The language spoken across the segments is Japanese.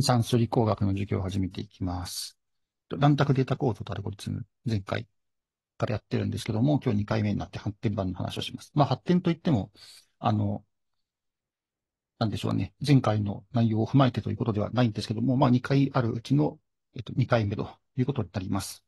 算数理工学の授業を始めていきます。乱択データ構造とアルゴリズム、前回からやってるんですけども、今日2回目になって発展版の話をします。まあ発展といっても、あの、なんでしょうね、前回の内容を踏まえてということではないんですけども、まあ2回あるうちの、えっと、2回目ということになります。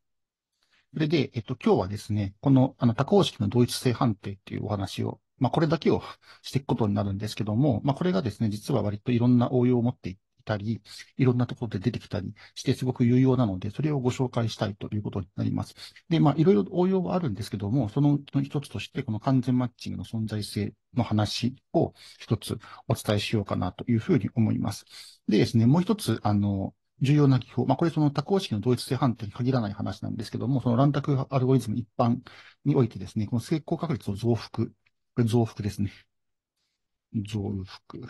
それで、えっと、今日はですね、この、あの、多項式の同一性判定っていうお話を、まあ、これだけをしていくことになるんですけども、まあ、これがですね、実は割といろんな応用を持っていたり、いろんなところで出てきたりして、すごく有用なので、それをご紹介したいということになります。で、まあ、いろいろ応用はあるんですけども、その一つとして、この完全マッチングの存在性の話を一つお伝えしようかなというふうに思います。でですね、もう一つ、あの、重要な技法。まあ、これその多項式の同一性判定に限らない話なんですけども、その乱択アルゴリズム一般においてですね、この成功確率を増幅。これ増幅ですね。増幅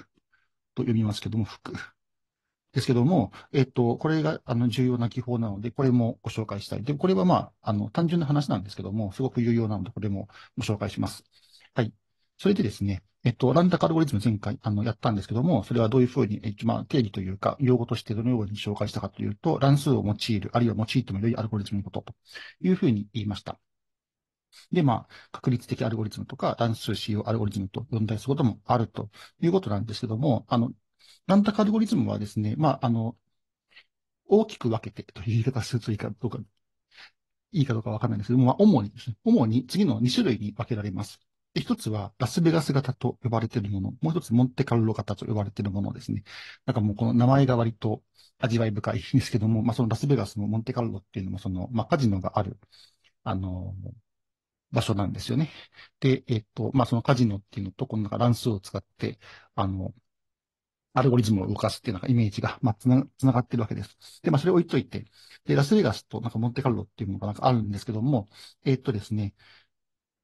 と呼びますけども、幅。ですけども、えっと、これが、あの、重要な技法なので、これもご紹介したい。で、これはまあ、あの、単純な話なんですけども、すごく有用なので、これもご紹介します。はい。それでですね、えっと、ランダカルゴリズム前回、あの、やったんですけども、それはどういうふうに、えっと、まあ、定義というか、用語としてどのように紹介したかというと、乱数を用いる、あるいは用いても良いアルゴリズムのことというふうに言いました。で、まあ、確率的アルゴリズムとか、乱数使用アルゴリズムと呼んだりすることもあるということなんですけども、あの、ランタかアルゴリズムはですね、まあ、あの、大きく分けてという言い方するといいかどうか、いいかどうかわかんないんですけども、まあ、主にですね、主に次の2種類に分けられます。一つはラスベガス型と呼ばれているもの、もう一つモンテカルロ型と呼ばれているものですね。なんかもうこの名前が割と味わい深いんですけども、まあそのラスベガスのモンテカルロっていうのもその、まあカジノがある、あの、場所なんですよね。で、えっと、まあそのカジノっていうのと、このなんか乱数を使って、あの、アルゴリズムを動かすっていうのがイメージが、まあ、つな、つながってるわけです。で、まあ、それを置いといて、で、ラスベガスとなんかモンテカルロっていうものがなんかあるんですけども、えー、っとですね、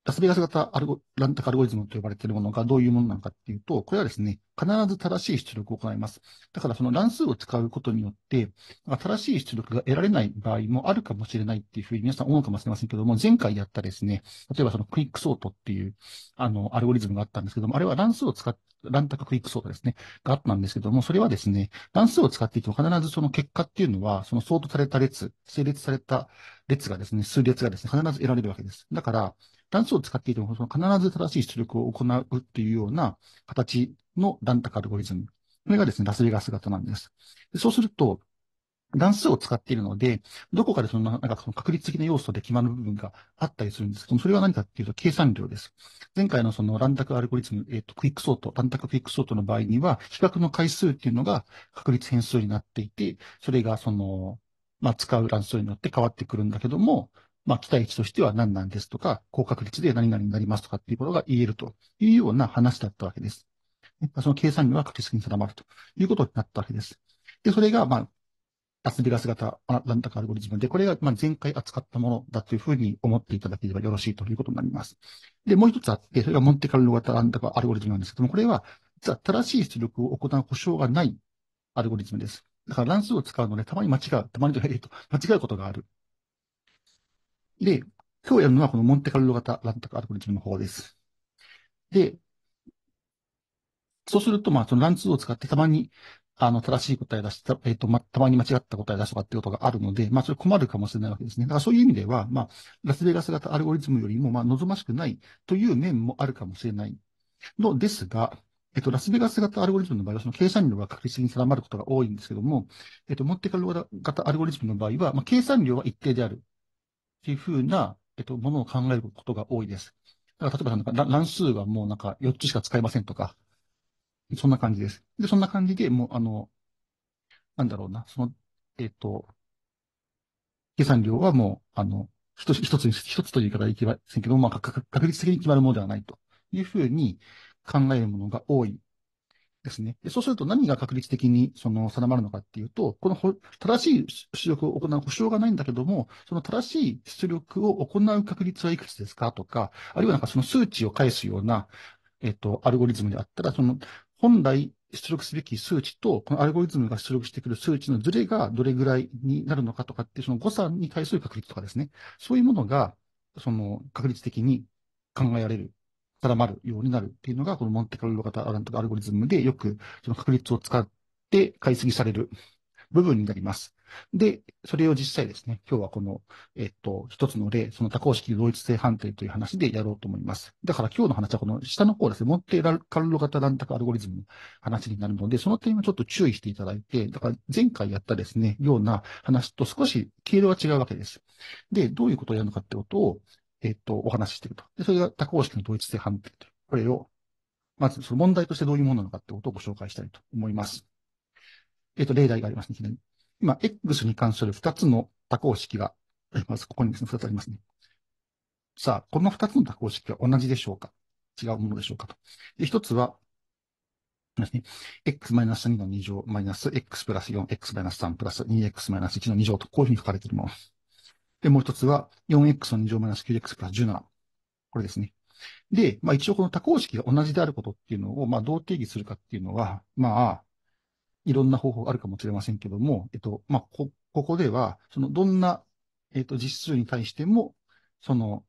ラスベガス型アルゴランタカアルゴリズムと呼ばれているものがどういうものなのかっていうと、これはですね、必ず正しい出力を行います。だからその乱数を使うことによって、正しい出力が得られない場合もあるかもしれないっていうふうに皆さん思うかもしれませんけども、前回やったですね、例えばそのクイックソートっていう、あの、アルゴリズムがあったんですけども、あれは乱数を使って、ランタククイックソートですね、があったんですけども、それはですね、乱数を使っていても必ずその結果っていうのは、そのソートされた列、整列された列がですね、数列がですね、必ず得られるわけです。だから、段数を使っていても、その必ず正しい出力を行うっていうような形の乱高アルゴリズム。これがですね、ラスベガス型なんです。でそうすると、段数を使っているので、どこかでその、なんかその確率的な要素で決まる部分があったりするんですけども、それは何かっていうと計算量です。前回のその乱択アルゴリズム、えっ、ー、と、クイックソート、乱択クイックソートの場合には、比較の回数っていうのが確率変数になっていて、それがその、まあ、使う乱数によって変わってくるんだけども、まあ、期待値としては何なんですとか、高確率で何々になりますとかっていうことが言えるというような話だったわけです。その計算には確実に定まるということになったわけです。で、それが、まあ、アスベガス型ランダッアルゴリズムで、これがま前回扱ったものだというふうに思っていただければよろしいということになります。で、もう一つあって、それがモンテカルロ型ランダッアルゴリズムなんですけども、これは、実は正しい出力を行う保証がないアルゴリズムです。だから乱数を使うので、たまに間違う、たまにと間違うことがあるで、今日やるのはこのモンテカルロ型ランタクアルゴリズムの方です。で、そうすると、まあ、そのランツーを使ってたまに、あの、正しい答え出した、えっ、ー、と、ま、たまに間違った答え出たとかっていうことがあるので、まあ、それ困るかもしれないわけですね。だからそういう意味では、まあ、ラスベガス型アルゴリズムよりも、まあ、望ましくないという面もあるかもしれないのですが、えっと、ラスベガス型アルゴリズムの場合は、その計算量が確実に定まることが多いんですけども、えっと、モンテカルロ型アルゴリズムの場合は、まあ、計算量は一定である。っていうふうな、えっと、ものを考えることが多いです。だから例えばなんか乱数はもうなんか4つしか使えませんとか、そんな感じです。で、そんな感じで、もうあの、なんだろうな、その、えっと、計算量はもう、あの、一つ、一つ、一つという言い方でいけませんけど、まあ、確率的に決まるものではないというふうに考えるものが多いですね。そうすると何が確率的にその定まるのかっていうと、この正しい出力を行う保証がないんだけども、その正しい出力を行う確率はいくつですかとか、あるいはなんかその数値を返すような、えっと、アルゴリズムであったら、その本来出力すべき数値と、このアルゴリズムが出力してくる数値のズレがどれぐらいになるのかとかって、その誤差に対する確率とかですね、そういうものが、その確率的に考えられる定まるようになるっていうのが、このモンテカルロ型アルゴリズムでよくその確率を使って解析される部分になります。で、それを実際ですね、今日はこの、えっと、一つの例、その多項式同一性判定という話でやろうと思います。だから今日の話はこの下の方ですね、モンテカルロ型乱クアルゴリズムの話になるので、その点はちょっと注意していただいて、だから前回やったですね、ような話と少し経路が違うわけです。で、どういうことをやるのかってことを、えっと、お話ししていると。で、それが多項式の同一性判定という、これを、まずその問題としてどういうものなのかってことをご紹介したいと思います。えっと、例題がありますね。今、X に関する2つの多項式が、まずここにですね、2つありますね。さあ、この2つの多項式は同じでしょうか違うものでしょうかと。で、1つは、ですね。x-2 の2乗、マイナス x プラス 4x マイナス3プラス 2x マイナス1の2乗と、こういうふうに書かれているもので、もう一つは 4x の2乗マイナス 9x プラス17。これですね。で、まあ一応この多項式が同じであることっていうのを、まあどう定義するかっていうのは、まあ、いろんな方法があるかもしれませんけども、えっと、まあ、こ、ここでは、そのどんな、えっと、実数に対しても、その、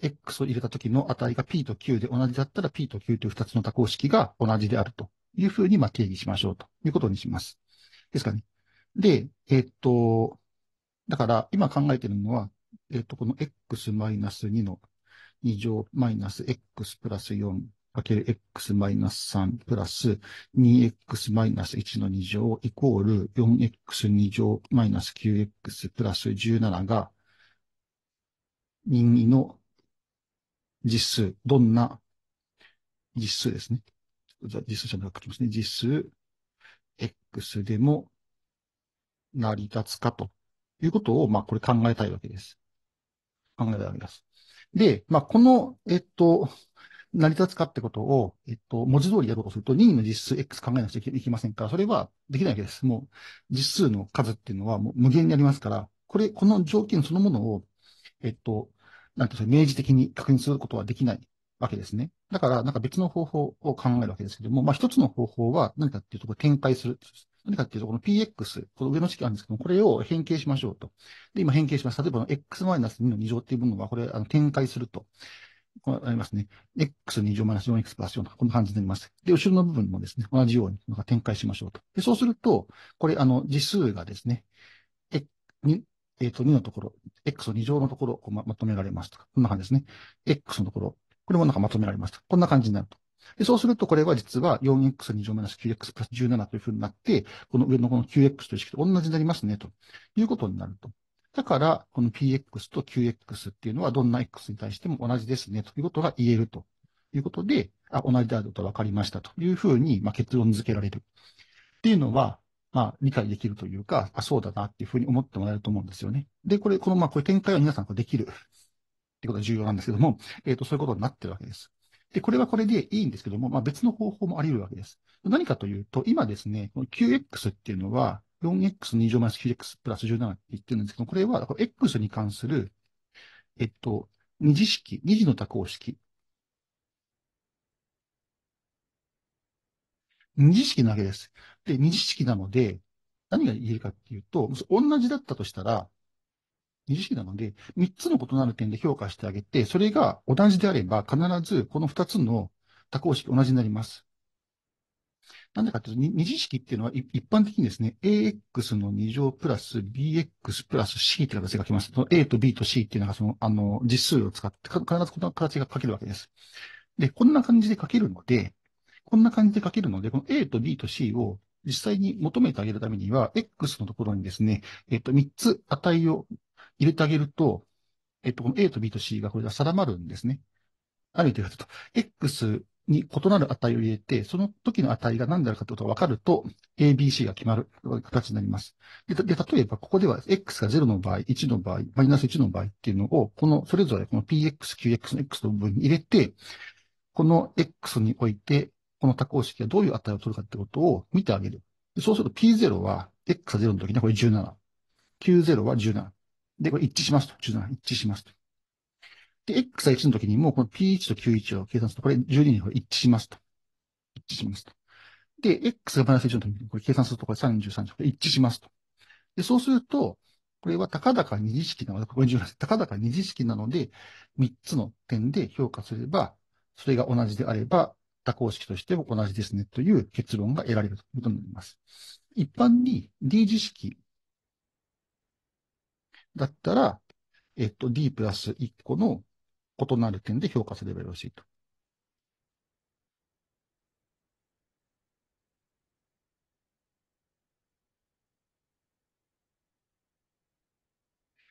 x を入れた時の値が p と q で同じだったら p と q という2つの多項式が同じであるというふうに、まあ、定義しましょうということにします。ですかね。で、えっと、だから今考えてるのは、えっ、ー、と、この x マイナス2の2乗マイナス x プラス4かける x マイナス3プラス 2x マイナス1の2乗イコール 4x2 乗マイナス 9x プラス17が任意の実数、どんな実数ですね。実数じゃなくてですね。実数 x でも成り立つかということを、まあ、これ考えたいわけです。考えたいわけです。で、まあ、この、えっと、成り立つかってことを、えっと、文字通りやろうとすると、任意の実数 X 考えなくちゃいけませんから、それはできないわけです。もう、実数の数っていうのはもう無限にありますから、これ、この条件そのものを、えっと、なんていう明示的に確認することはできないわけですね。だから、なんか別の方法を考えるわけですけども、まあ一つの方法は何かっていうとこ展開する。何かっていうと、この px、この上の式なんですけども、これを変形しましょうと。で、今変形します。例えば、x-2 の2乗っていう部分は、これ、あの、展開すると。こうなりますね。x2 乗 -4x プラス4とか、こんな感じになります。で、後ろの部分もですね、同じように、なんか展開しましょうと。で、そうすると、これ、あの、次数がですね、え、に、えっ、ー、と、2のところ、x を2乗のところをままとめられますとか、こんな感じですね。x のところ、これもなんかまとめられました。こんな感じになると。で、そうすると、これは実は 4x2 乗 9x プラス17というふうになって、この上のこの 9x という式と同じになりますね、ということになると。だから、この px と qx っていうのはどんな x に対しても同じですね、ということが言えるということで、あ、同じであると分かりましたというふうに、まあ、結論付けられる。っていうのは、まあ、理解できるというか、あ、そうだなっていうふうに思ってもらえると思うんですよね。で、これ、この、まあ、こういう展開は皆さんできるってことが重要なんですけども、えっ、ー、と、そういうことになってるわけです。で、これはこれでいいんですけども、まあ、別の方法もあり得るわけです。何かというと、今ですね、9x っていうのは、4x2 乗マイナス 9x プラス17って言ってるんですけど、これは、x に関する、えっと、二次式、二次の多項式。二次式なわけです。で、二次式なので、何が言えるかっていうと、同じだったとしたら、二次なので、3つの異なる点で評価してあげて、それが同じであれば、必ずこの2つの多項式同じになります。なんでかというと、二次式っていうのは一般的にですね、ax の2乗プラス bx プラス c って形が書きます。その a と b と c っていうのがその、あの、実数を使って、必ずこの形が書けるわけです。で、こんな感じで書けるので、こんな感じで書けるので、この a と b と c を実際に求めてあげるためには、x のところにですね、えっ、と、3つ値を入れてあげると、えっと、この A と B と C がこれが定まるんですね。ある意味で言うと、X に異なる値を入れて、その時の値が何であるかということが分かると、ABC が決まる形になります。で、で例えば、ここでは X が0の場合、1の場合、マイナス1の場合っていうのを、この、それぞれこの PX、QX の X の部分に入れて、この X において、この多項式がどういう値を取るかってことを見てあげる。そうすると P0 は、X が0の時にはこれ17。Q0 は17。で、これ一致しますと。17、一致しますと。で、x は1の時にもこの p1 と q1 を計算すると、これ12にこれ一致しますと。一致しますと。で、x がマイナス1の時にこれ計算すると、これ33れ一致しますと。で、そうすると、これは高々二次式なので、これ1す。高々二次式なので、3つの点で評価すれば、それが同じであれば、多項式としても同じですねという結論が得られるということになります。一般に D 次式だったら、えっと、D プラス1個の異なる点で評価すればよろしいと。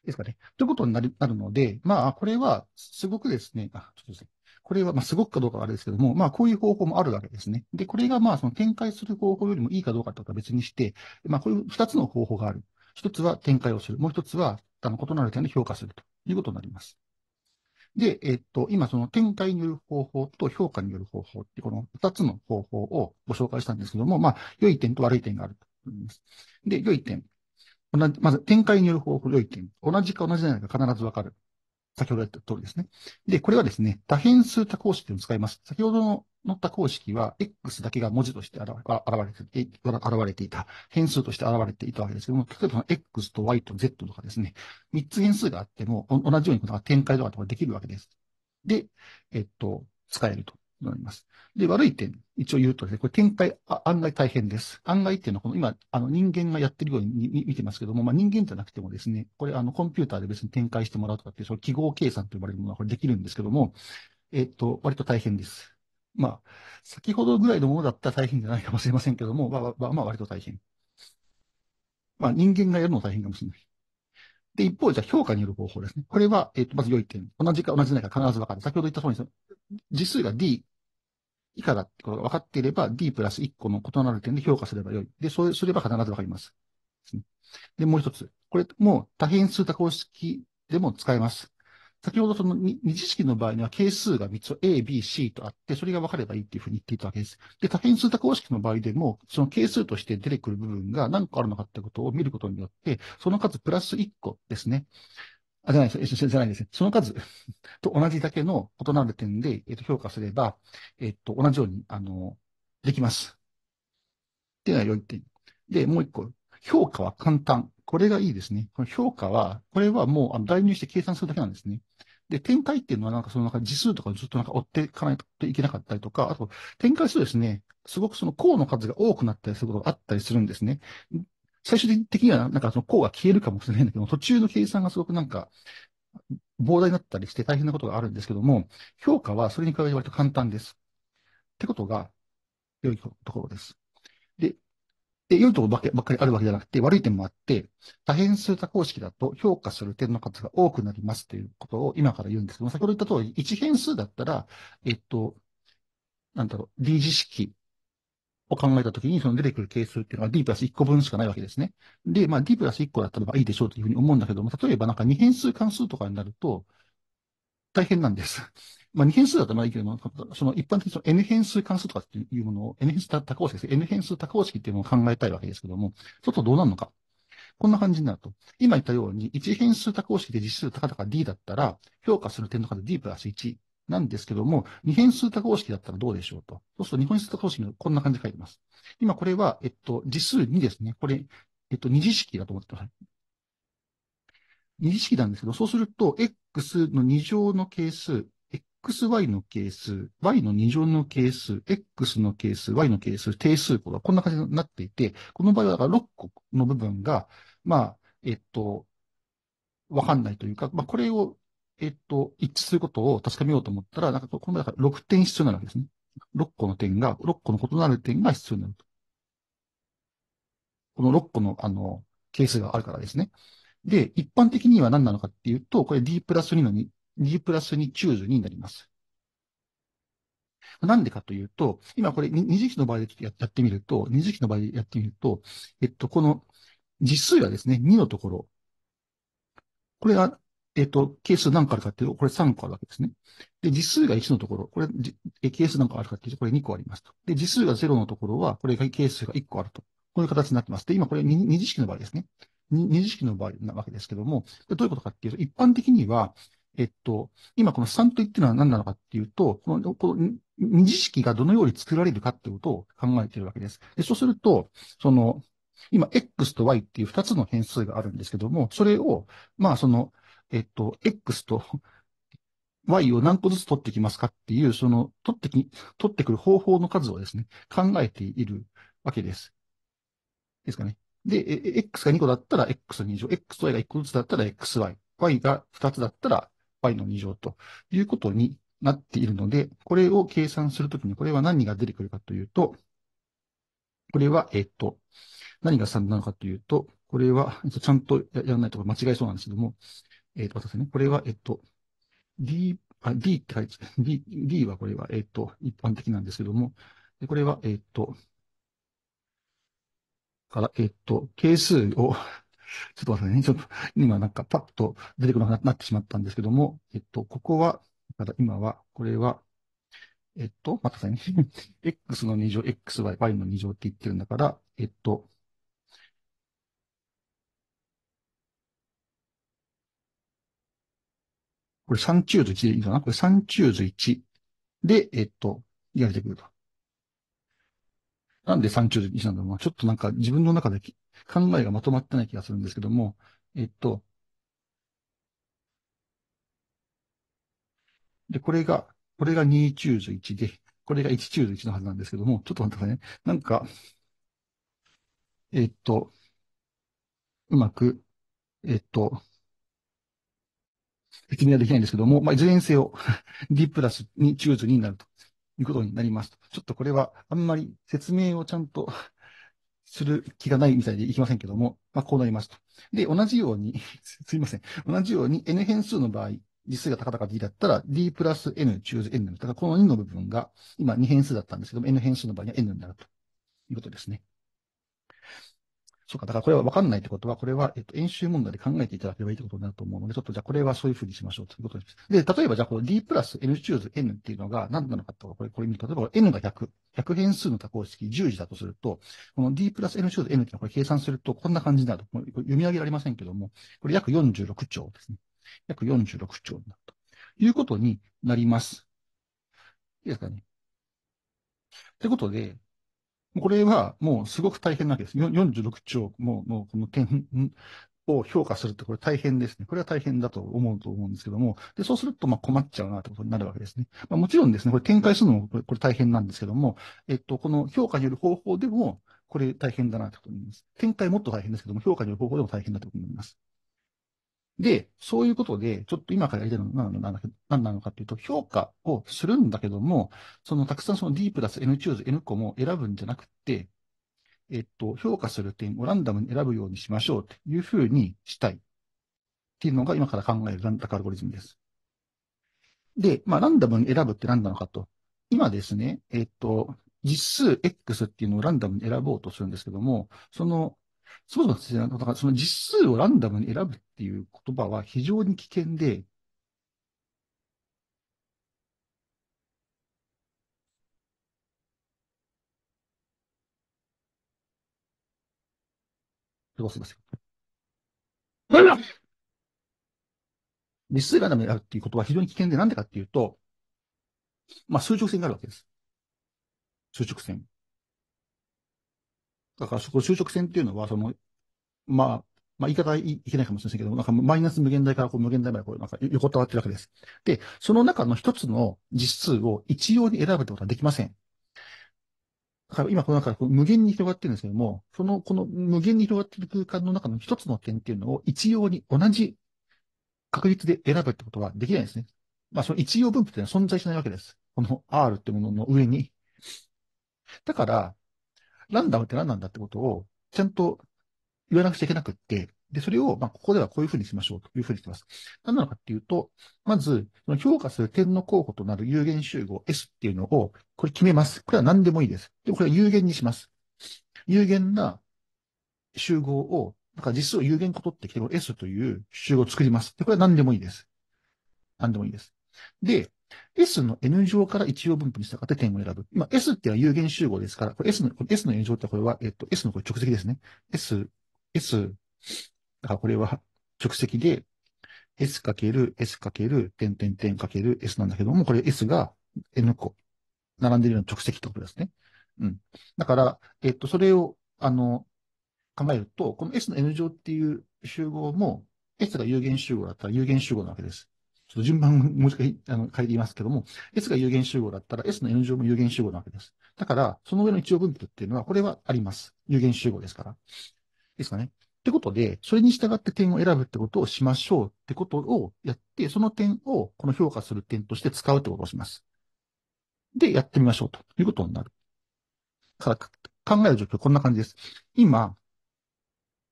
ですかね。ということになるなるので、まあ、これは、すごくですね、あ、ちょっとですね。これは、まあ、すごくかどうかはあれですけども、まあ、こういう方法もあるわけですね。で、これが、まあ、その展開する方法よりもいいかどうかとは別にして、まあ、こういう二つの方法がある。一つは展開をする。もう一つは他の異なる点で評価するということになります。で、えっと、今その展開による方法と評価による方法ってこの2つの方法をご紹介したんですけども、まあ、良い点と悪い点があると思います。で、良い点。同じまず、展開による方法、良い点。同じか同じじゃないか必ずわかる。先ほど言った通りですね。で、これはですね、多変数多項式を使います。先ほどのっ多公式は、x だけが文字として現れて現れていた、変数として現れていたわけですけども、例えば x と y と z とかですね、3つ変数があっても、同じようにこ展開とかとかできるわけです。で、えっと、使えると。なります。で、悪い点、一応言うとですね、これ展開、案外大変です。案外っていうのは、この今、あの人間がやってるように見てますけども、まあ人間じゃなくてもですね、これあのコンピューターで別に展開してもらうとかっていう、その記号計算と呼ばれるものはこれできるんですけども、えっと、割と大変です。まあ、先ほどぐらいのものだったら大変じゃないかもしれませんけども、まあ、まあ、まあ、割と大変。まあ、人間がやるの大変かもしれない。で、一方、じゃあ評価による方法ですね。これは、えっ、と、まず良い点。同じか同じないか必ず分かる。先ほど言った通りです。実数が D 以下だってことが分かっていれば、D プラス1個の異なる点で評価すればよい。で、そうすれば必ず分かります。で、もう一つ。これも多変数多項式でも使えます。先ほどその二次式の場合には係数が3つ A、B、C とあって、それが分かればいいっていうふうに言っていたわけです。で、多変数多項式の場合でも、その係数として出てくる部分が何個あるのかってことを見ることによって、その数プラス1個ですね。あ、じゃないです。じゃないです。その数 と同じだけの異なる点で、えっと、評価すれば、えっと、同じように、あの、できます。っていうのが良い点。で、もう一個。評価は簡単。これがいいですね。この評価は、これはもうあの代入して計算するだけなんですね。で、展開っていうのはなんかそのなんか時数とかずっとなんか追っていかないといけなかったりとか、あと展開するとですね、すごくその項の数が多くなったりすることがあったりするんですね。最終的にはなんかその項が消えるかもしれないんだけど、途中の計算がすごくなんか、膨大になったりして大変なことがあるんですけども、評価はそれに比べて割と簡単です。ってことが、良いところです。で、で良いところばっかりあるわけじゃなくて、悪い点もあって、多変数多項式だと評価する点の数が多くなりますということを今から言うんですけども、先ほど言った通り、1変数だったら、えっと、なんだろう、D 字式を考えたときに、その出てくる係数っていうのは D プラス1個分しかないわけですね。で、まあ D プラス1個だったらいいでしょうというふうに思うんだけども、例えばなんか2変数関数とかになると、大変なんです。まあ2変数だったらまあいいけども、その一般的にその N 変数関数とかっていうものを、N 変数多項式ですね。N 変数多項式っていうものを考えたいわけですけども、ちょっとどうなるのか。こんな感じになると。今言ったように、1変数多項式で実数高々 D だったら、評価する点の数 D プラス1なんですけども、二変数多項式だったらどうでしょうと。そうすると、二変数多項式のこんな感じで書いてます。今これは、えっと、次数2ですね。これ、えっと、二次式だと思ってください。二次式なんですけど、そうすると、x の2乗の係数、xy の係数、y の2乗の係数、x の係数、y の係数、定数項がこんな感じになっていて、この場合はだから6個の部分が、まあ、えっと、わかんないというか、まあ、これをえっと、一致することを確かめようと思ったら、なんかこの場合6点必要になるわけですね。6個の点が、6個の異なる点が必要になると。この6個の、あの、係数があるからですね。で、一般的には何なのかっていうと、これ D プラス2の2、D プラス2チューズになります。なんでかというと、今これ二次比の場合でやってみると、二次比の場合でやってみると、えっと、この実数はですね、2のところ。これがえっと、係数何個あるかっていうと、これ3個あるわけですね。で、次数が1のところ、これ、え係数何個あるかっていうと、これ2個ありますと。で、次数が0のところは、これが係数が1個あると。こういう形になってます。で、今これ二次式の場合ですね。二次式の場合なわけですけども、どういうことかっていうと、一般的には、えっと、今この3と1っていうのは何なのかっていうと、この、この二次式がどのように作られるかっていうことを考えているわけです。で、そうすると、その、今、x と y っていう2つの変数があるんですけども、それを、まあ、その、えっと、X と Y を何個ずつ取ってきますかっていう、その、取ってき、取ってくる方法の数をですね、考えているわけです。ですかね。で、X が2個だったら X の2乗、X と Y が1個ずつだったら XY、Y が2つだったら Y の2乗ということになっているので、これを計算するときに、これは何が出てくるかというと、これは、えっと、何が3なのかというと、これは、ちゃんとやらないと間違えそうなんですけども、えっ、ー、と、私ね。これは、えっと、D、あ、D って書いて、D、D はこれは、えっと、一般的なんですけども、でこれは、えっと、から、えっと、係数を ちょっと待ってね、ちょっと、今なんかパッと出てくる、なになってしまったんですけども、えっと、ここは、ただ今は、これは、えっと、待ってくださいね。x の2乗、xy、y の2乗って言ってるんだから、えっと、これ3チューズ1でいいかなこれ3チューズ1で、えっと、やれてくると。なんで3チューズ1なんだろうちょっとなんか自分の中で考えがまとまってない気がするんですけども、えっと、で、これが、これが2チューズ1で、これが1チューズ1のはずなんですけども、ちょっと待ってくださいね。なんか、えっと、うまく、えっと、説明はできないんですけども、まあ、いずれにせよ D プラスにチューズになるということになりますちょっとこれはあんまり説明をちゃんと する気がないみたいでいきませんけども、まあ、こうなりますと。で、同じように すいません。同じように n 変数の場合、実数が高々 D だったら D プラス N チューズ N になる。だからこの2の部分が今2変数だったんですけども、N 変数の場合には N になるということですね。そうか、だからこれは分かんないってことは、これは、えっと、演習問題で考えていただければいいってことになると思うので、ちょっとじゃあこれはそういうふうにしましょうということです。で、例えばじゃあこの D プラス N チューズ N っていうのが何なのかとか、これ、これ見ると、例えば N が100、100変数の多項式10時だとすると、この D プラス N チューズ N っていうのはこれ計算するとこんな感じになると。読み上げられませんけども、これ約46兆ですね。約46兆になるということになります。いいですかね。ってことで、これはもうすごく大変なわけです。46兆も、のこの点を評価するってこれ大変ですね。これは大変だと思うと思うんですけども、で、そうするとま困っちゃうなってことになるわけですね。まあ、もちろんですね、これ展開するのもこれ大変なんですけども、えっと、この評価による方法でも、これ大変だなってことになります。展開もっと大変ですけども、評価による方法でも大変だといことになります。で、そういうことで、ちょっと今からやりたいのは何なのかっていうと、評価をするんだけども、そのたくさんその D プラス N チューズ N 個も選ぶんじゃなくて、えっと、評価する点をランダムに選ぶようにしましょうっていうふうにしたいっていうのが今から考えるランダムアルゴリズムです。で、まあ、ランダムに選ぶって何なのかと。今ですね、えっと、実数 X っていうのをランダムに選ぼうとするんですけども、そのそうですね。だからその実数をランダムに選ぶっていう言葉は非常に危険で、すいません。実数ランダムに選ぶっていうことは非常に危険で、なんでかっていうと、まあ、数直線があるわけです。数直線。だからそこ、就職戦っていうのは、その、まあ、まあ、言い方はいけないかもしれませんけど、なんかマイナス無限大からこう無限大までこうなんか横たわってるわけです。で、その中の一つの実数を一様に選ぶってことはできません。だから今この中で無限に広がってるんですけども、その、この無限に広がってる空間の中の一つの点っていうのを一様に同じ確率で選ぶってことはできないんですね。まあ、その一様分布っていうのは存在しないわけです。この R ってものの上に。だから、ランダムって何なんだってことを、ちゃんと言わなくちゃいけなくって、で、それを、まあ、ここではこういうふうにしましょうというふうにしてます。何なのかっていうと、まず、評価する点の候補となる有限集合 S っていうのを、これ決めます。これは何でもいいです。で、これは有限にします。有限な集合を、だから実数を有限こ取ってきて、この S という集合を作ります。で、これは何でもいいです。何でもいいです。で、S の N 乗から一応分布に従って点を選ぶ。今、S っては有限集合ですから、これ S の、S の N 乗ってこれは、えっと、S のこれ直積ですね。S、S、だからこれは直積で、S かける S かける点点点かける S なんだけども、これ S が N 個、並んでるような直積ってことですね。うん。だから、えっと、それを、あの、考えると、この S の N 乗っていう集合も、S が有限集合だったら有限集合なわけです。ちょっと順番もう一回あの変えていますけども、S が有限集合だったら S の N 乗も有限集合なわけです。だから、その上の一応分布っていうのは、これはあります。有限集合ですから。ですかね。ってことで、それに従って点を選ぶってことをしましょうってことをやって、その点をこの評価する点として使うってことをします。で、やってみましょうということになる。から考える状況、こんな感じです。今、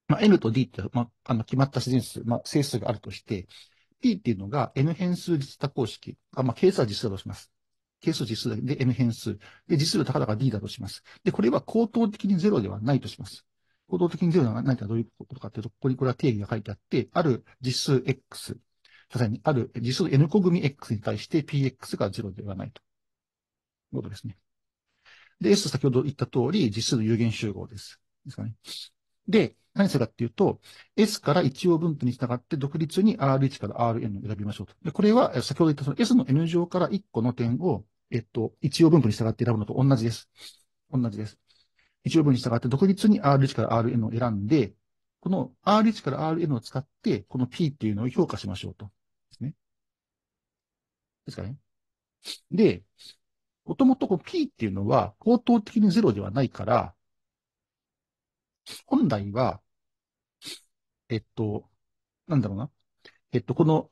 まあ、N と D って、まあ、あの決まった自然数、まあ、整数があるとして、P っていうのが N 変数実多公式。あ、まあ、係数は実数だとします。係数実数で N 変数。で、実数は高々が D だとします。で、これは高等的に0ではないとします。高等的に0ではないとはどういうことかっていうと、ここにこれは定義が書いてあって、ある実数 X、さらにある実数 N 個組 X に対して PX が0ではないと。いうことですね。で、S 先ほど言った通り、実数の有限集合です。ですかね。で、何するかっていうと、S から一応分布に従って独立に R1 から Rn を選びましょうと。でこれは、先ほど言ったその S の N 乗から1個の点を、えっと、一応分布に従って選ぶのと同じです。同じです。一応分布に従って独立に R1 から Rn を選んで、この R1 から Rn を使って、この P っていうのを評価しましょうと。ですね。ですかね。で、もともと P っていうのは、高等的に0ではないから、本来は、えっと、なんだろうな。えっと、この、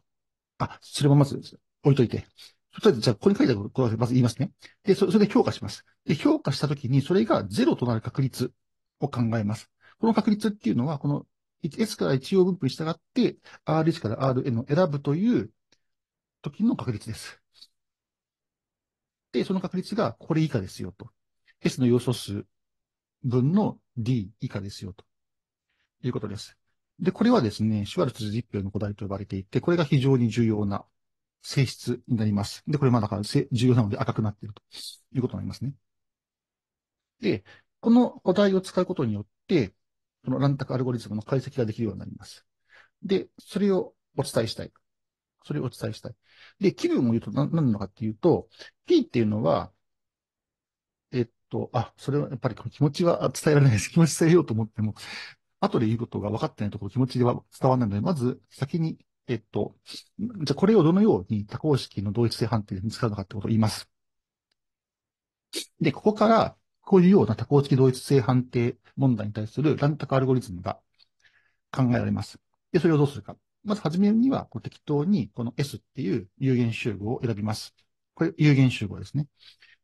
あ、それもまず置いといて。とりあえず、じゃあ、ここに書いてあることをまず言いますね。で、それで評価します。で、評価したときに、それが0となる確率を考えます。この確率っていうのは、この S から一を分布に従って、R1 から Rn を選ぶという時の確率です。で、その確率がこれ以下ですよと。S の要素数分の D 以下ですよということです。で、これはですね、シュワルツ実表の個体と呼ばれていて、これが非常に重要な性質になります。で、これまあだから重要なので赤くなっているということになりますね。で、この古代を使うことによって、このランタクアルゴリズムの解析ができるようになります。で、それをお伝えしたい。それをお伝えしたい。で、気分を言うと何なのかっていうと、P っていうのは、えっと、あ、それはやっぱり気持ちは伝えられないです。気持ち伝えようと思っても、後で言うことが分かってないところ気持ちでは伝わらないので、まず先に、えっと、じゃあこれをどのように多項式の同一性判定で見つかるのかってことを言います。で、ここから、こういうような多項式同一性判定問題に対する乱カアルゴリズムが考えられます。で、それをどうするか。まずはじめには、適当にこの S っていう有限集合を選びます。これ有限集合ですね。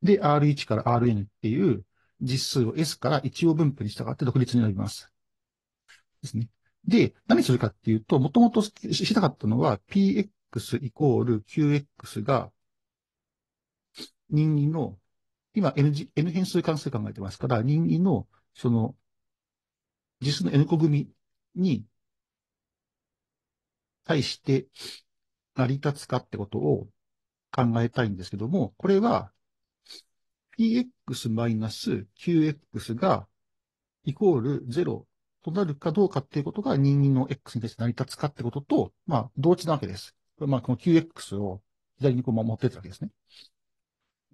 で、R1 から Rn っていう実数を S から1を分布に従って独立に選びます。ですね。で、何するかっていうと、もともとしたかったのは、px イコール qx が、任意の、今 n, n 変数関数考えてますから、任意の、その、実数の n 個組に対して成り立つかってことを考えたいんですけども、これは px-qx がイコール0となるかどうかっていうことが人間の x に対して成り立つかってことと、まあ、同値なわけです。まあ、この qx を左にこう持ってったわけですね。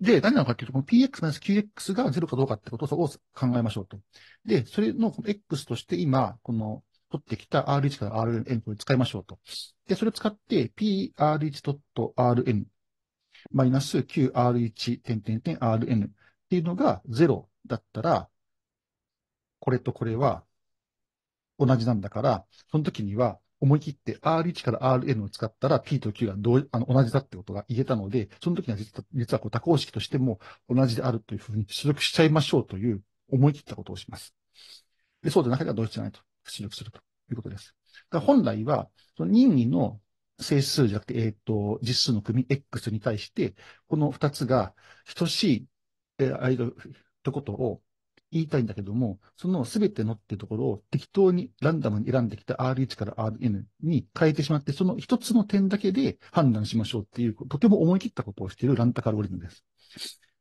で、何なのかっていうと、この px-qx が0かどうかってことを考えましょうと。で、それの x として今、この取ってきた r1 から rn を使いましょうと。で、それを使って pr1.rn マイナス qr1 点点点 rn っていうのが0だったら、これとこれは同じなんだから、その時には思い切って R1 から Rn を使ったら P と Q が同あの同じだってことが言えたので、その時には実は実はこう多項式としても同じであるというふうに出力しちゃいましょうという思い切ったことをします。でそうでなければ同うじゃないと出力するということです。だ本来は、その任意の整数じゃなくて、えっ、ー、と、実数の組 X に対して、この2つが等しい、えー、とことを言いたいんだけども、そのすべてのっていうところを適当にランダムに選んできた R1 から Rn に変えてしまって、その一つの点だけで判断しましょうっていう、とても思い切ったことをしているランタカルオリズムです。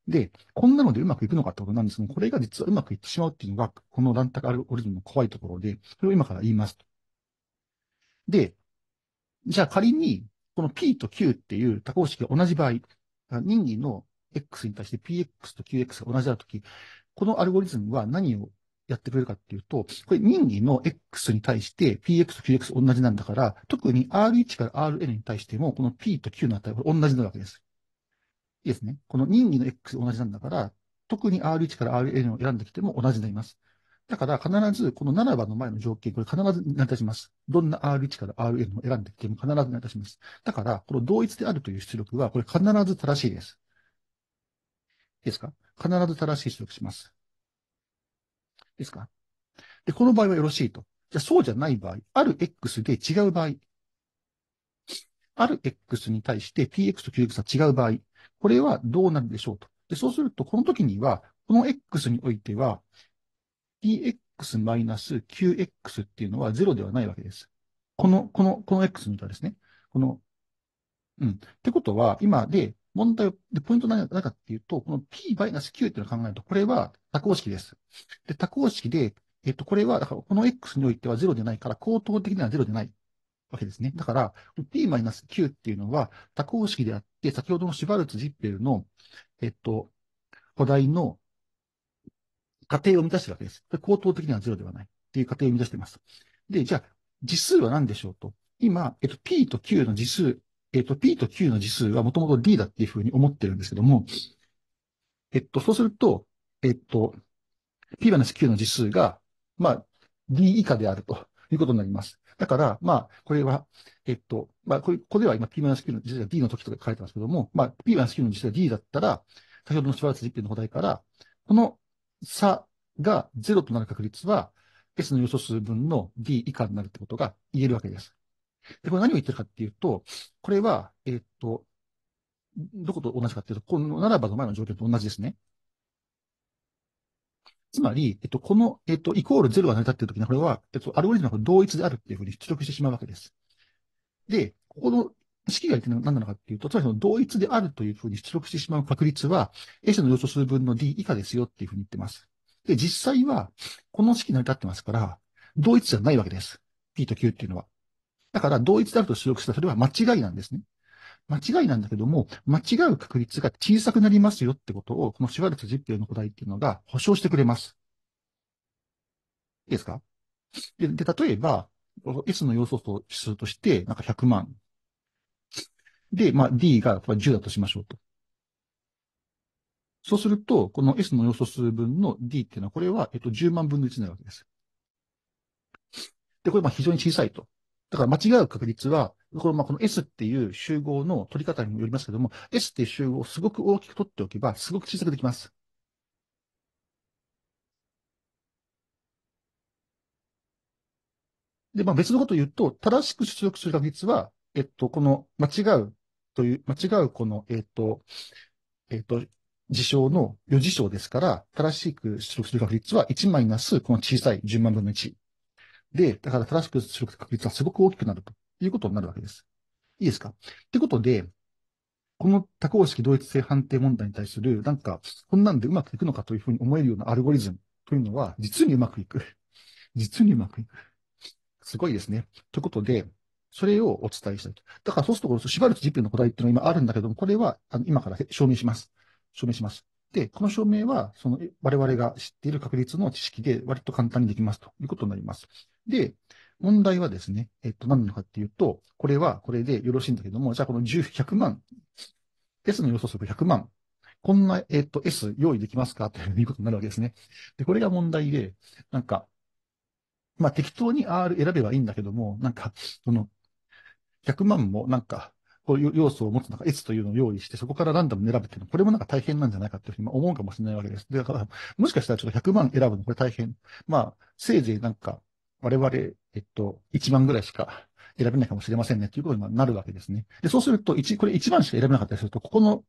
で、こんなのでうまくいくのかってことなんですけど、これが実はうまくいってしまうっていうのが、このランタカルオリズムの怖いところで、それを今から言いますと。で、じゃあ仮に、この P と Q っていう多項式が同じ場合、任意の X に対して PX と QX が同じだとき、このアルゴリズムは何をやってくれるかっていうと、これ任意の X に対して PX と QX 同じなんだから、特に R1 から RN に対しても、この P と Q の値は同じなわけです。いいですね。この任意の X 同じなんだから、特に R1 から RN を選んできても同じになります。だから必ず、この7番の前の条件、これ必ず成り立ちます。どんな R1 から RN を選んできても必ず成り立ちます。だから、この同一であるという出力は、これ必ず正しいです。いいですか必ず正しい出力します。ですかで、この場合はよろしいと。じゃあ、そうじゃない場合、ある X で違う場合、ある X に対して TX と QX は違う場合、これはどうなるでしょうと。で、そうすると、この時には、この X においては、tx-qx っていうのは0ではないわけです。この、この、この x のとはですね。この、うん。ってことは、今で、問題で、ポイントなのかっていうと、この p マイナス q っていうのを考えると、これは多項式です。で、多項式で、えっと、これは、だからこの x においては0でないから、高等的には0でないわけですね。だから、p マイナス q っていうのは多項式であって、先ほどのシュバルツ・ジッペルの、えっと、古代の仮定を満たしてるわけです。高等的には0ではないっていう仮定を満たしています。で、じゃあ、次数は何でしょうと。今、えっと、p と q の次数えっ、と、P と Q の次数はもともと D だっていうふうに思ってるんですけども、えっと、そうすると、えっと、P マイナス Q の次数が、まあ、D 以下であるということになります。だから、まあ、これは、えっと、まあ、これ、こでは今 P マイナス Q の次数が D の時とか書いてますけども、まあ、P マイナス Q の次数が D だったら、先ほどのシュワルツ実験の答題から、この差が0となる確率は、S の要素数分の D 以下になるってことが言えるわけです。で、これ何を言ってるかっていうと、これは、えー、っと、どこと同じかっていうと、このならばの前の状況と同じですね。つまり、えっと、この、えっと、イコール0が成り立っているときに、これは、えっと、アルゴリズムが同一であるっていうふうに出力してしまうわけです。で、ここの式が何なのかっていうと、つまりその同一であるというふうに出力してしまう確率は、A 社の要素数分の D 以下ですよっていうふうに言ってます。で、実際は、この式成り立ってますから、同一じゃないわけです。P と Q っていうのは。だから同一であると出力したそれは間違いなんですね。間違いなんだけども、間違う確率が小さくなりますよってことを、このシュワルツ・実験の答えっていうのが保証してくれます。いいですかで、で例えば、S の要素と指数として、なんか100万。で、まあ、D が10だとしましょうと。そうすると、この S の要素数分の D っていうのは、これは、えっと、10万分の1になるわけです。で、これ、まあ、非常に小さいと。だから間違う確率は、このまあこの S っていう集合の取り方によりますけども、S っていう集合をすごく大きく取っておけば、すごく小さくできます。で、まあ別のことを言うと、正しく出力する確率は、えっと、この間違うという、間違うこの、えっと、えっと、事象の余事象ですから、正しく出力する確率は1マイナスこの小さい10万分の1。で、だから正しくする確率はすごく大きくなるということになるわけです。いいですかってことで、この多項式同一性判定問題に対する、なんか、こんなんでうまくいくのかというふうに思えるようなアルゴリズムというのは、実にうまくいく。実にうまくいく。すごいですね。ということで、それをお伝えしたいと。だからそうすると、縛るバルジップの答えっていうのは今あるんだけども、これは今から証明します。証明します。で、この証明は、その、我々が知っている確率の知識で割と簡単にできますということになります。で、問題はですね、えっと、何なのかっていうと、これはこれでよろしいんだけども、じゃあこの10、100万、S の予想速度100万、こんな、えっと、S 用意できますかということになるわけですね。で、これが問題で、なんか、まあ、適当に R 選べばいいんだけども、なんか、その、100万もなんか、こういう要素を持つなんか S というのを用意して、そこからランダム選ぶっていうのは、これもなんか大変なんじゃないかっていうふうに思うかもしれないわけです。だから、もしかしたらちょっと100万選ぶのこれ大変。まあ、せいぜいなんか、我々、えっと、1万ぐらいしか選べないかもしれませんねっていうことになるわけですね。で、そうすると、1、これ1万しか選べなかったりすると、ここの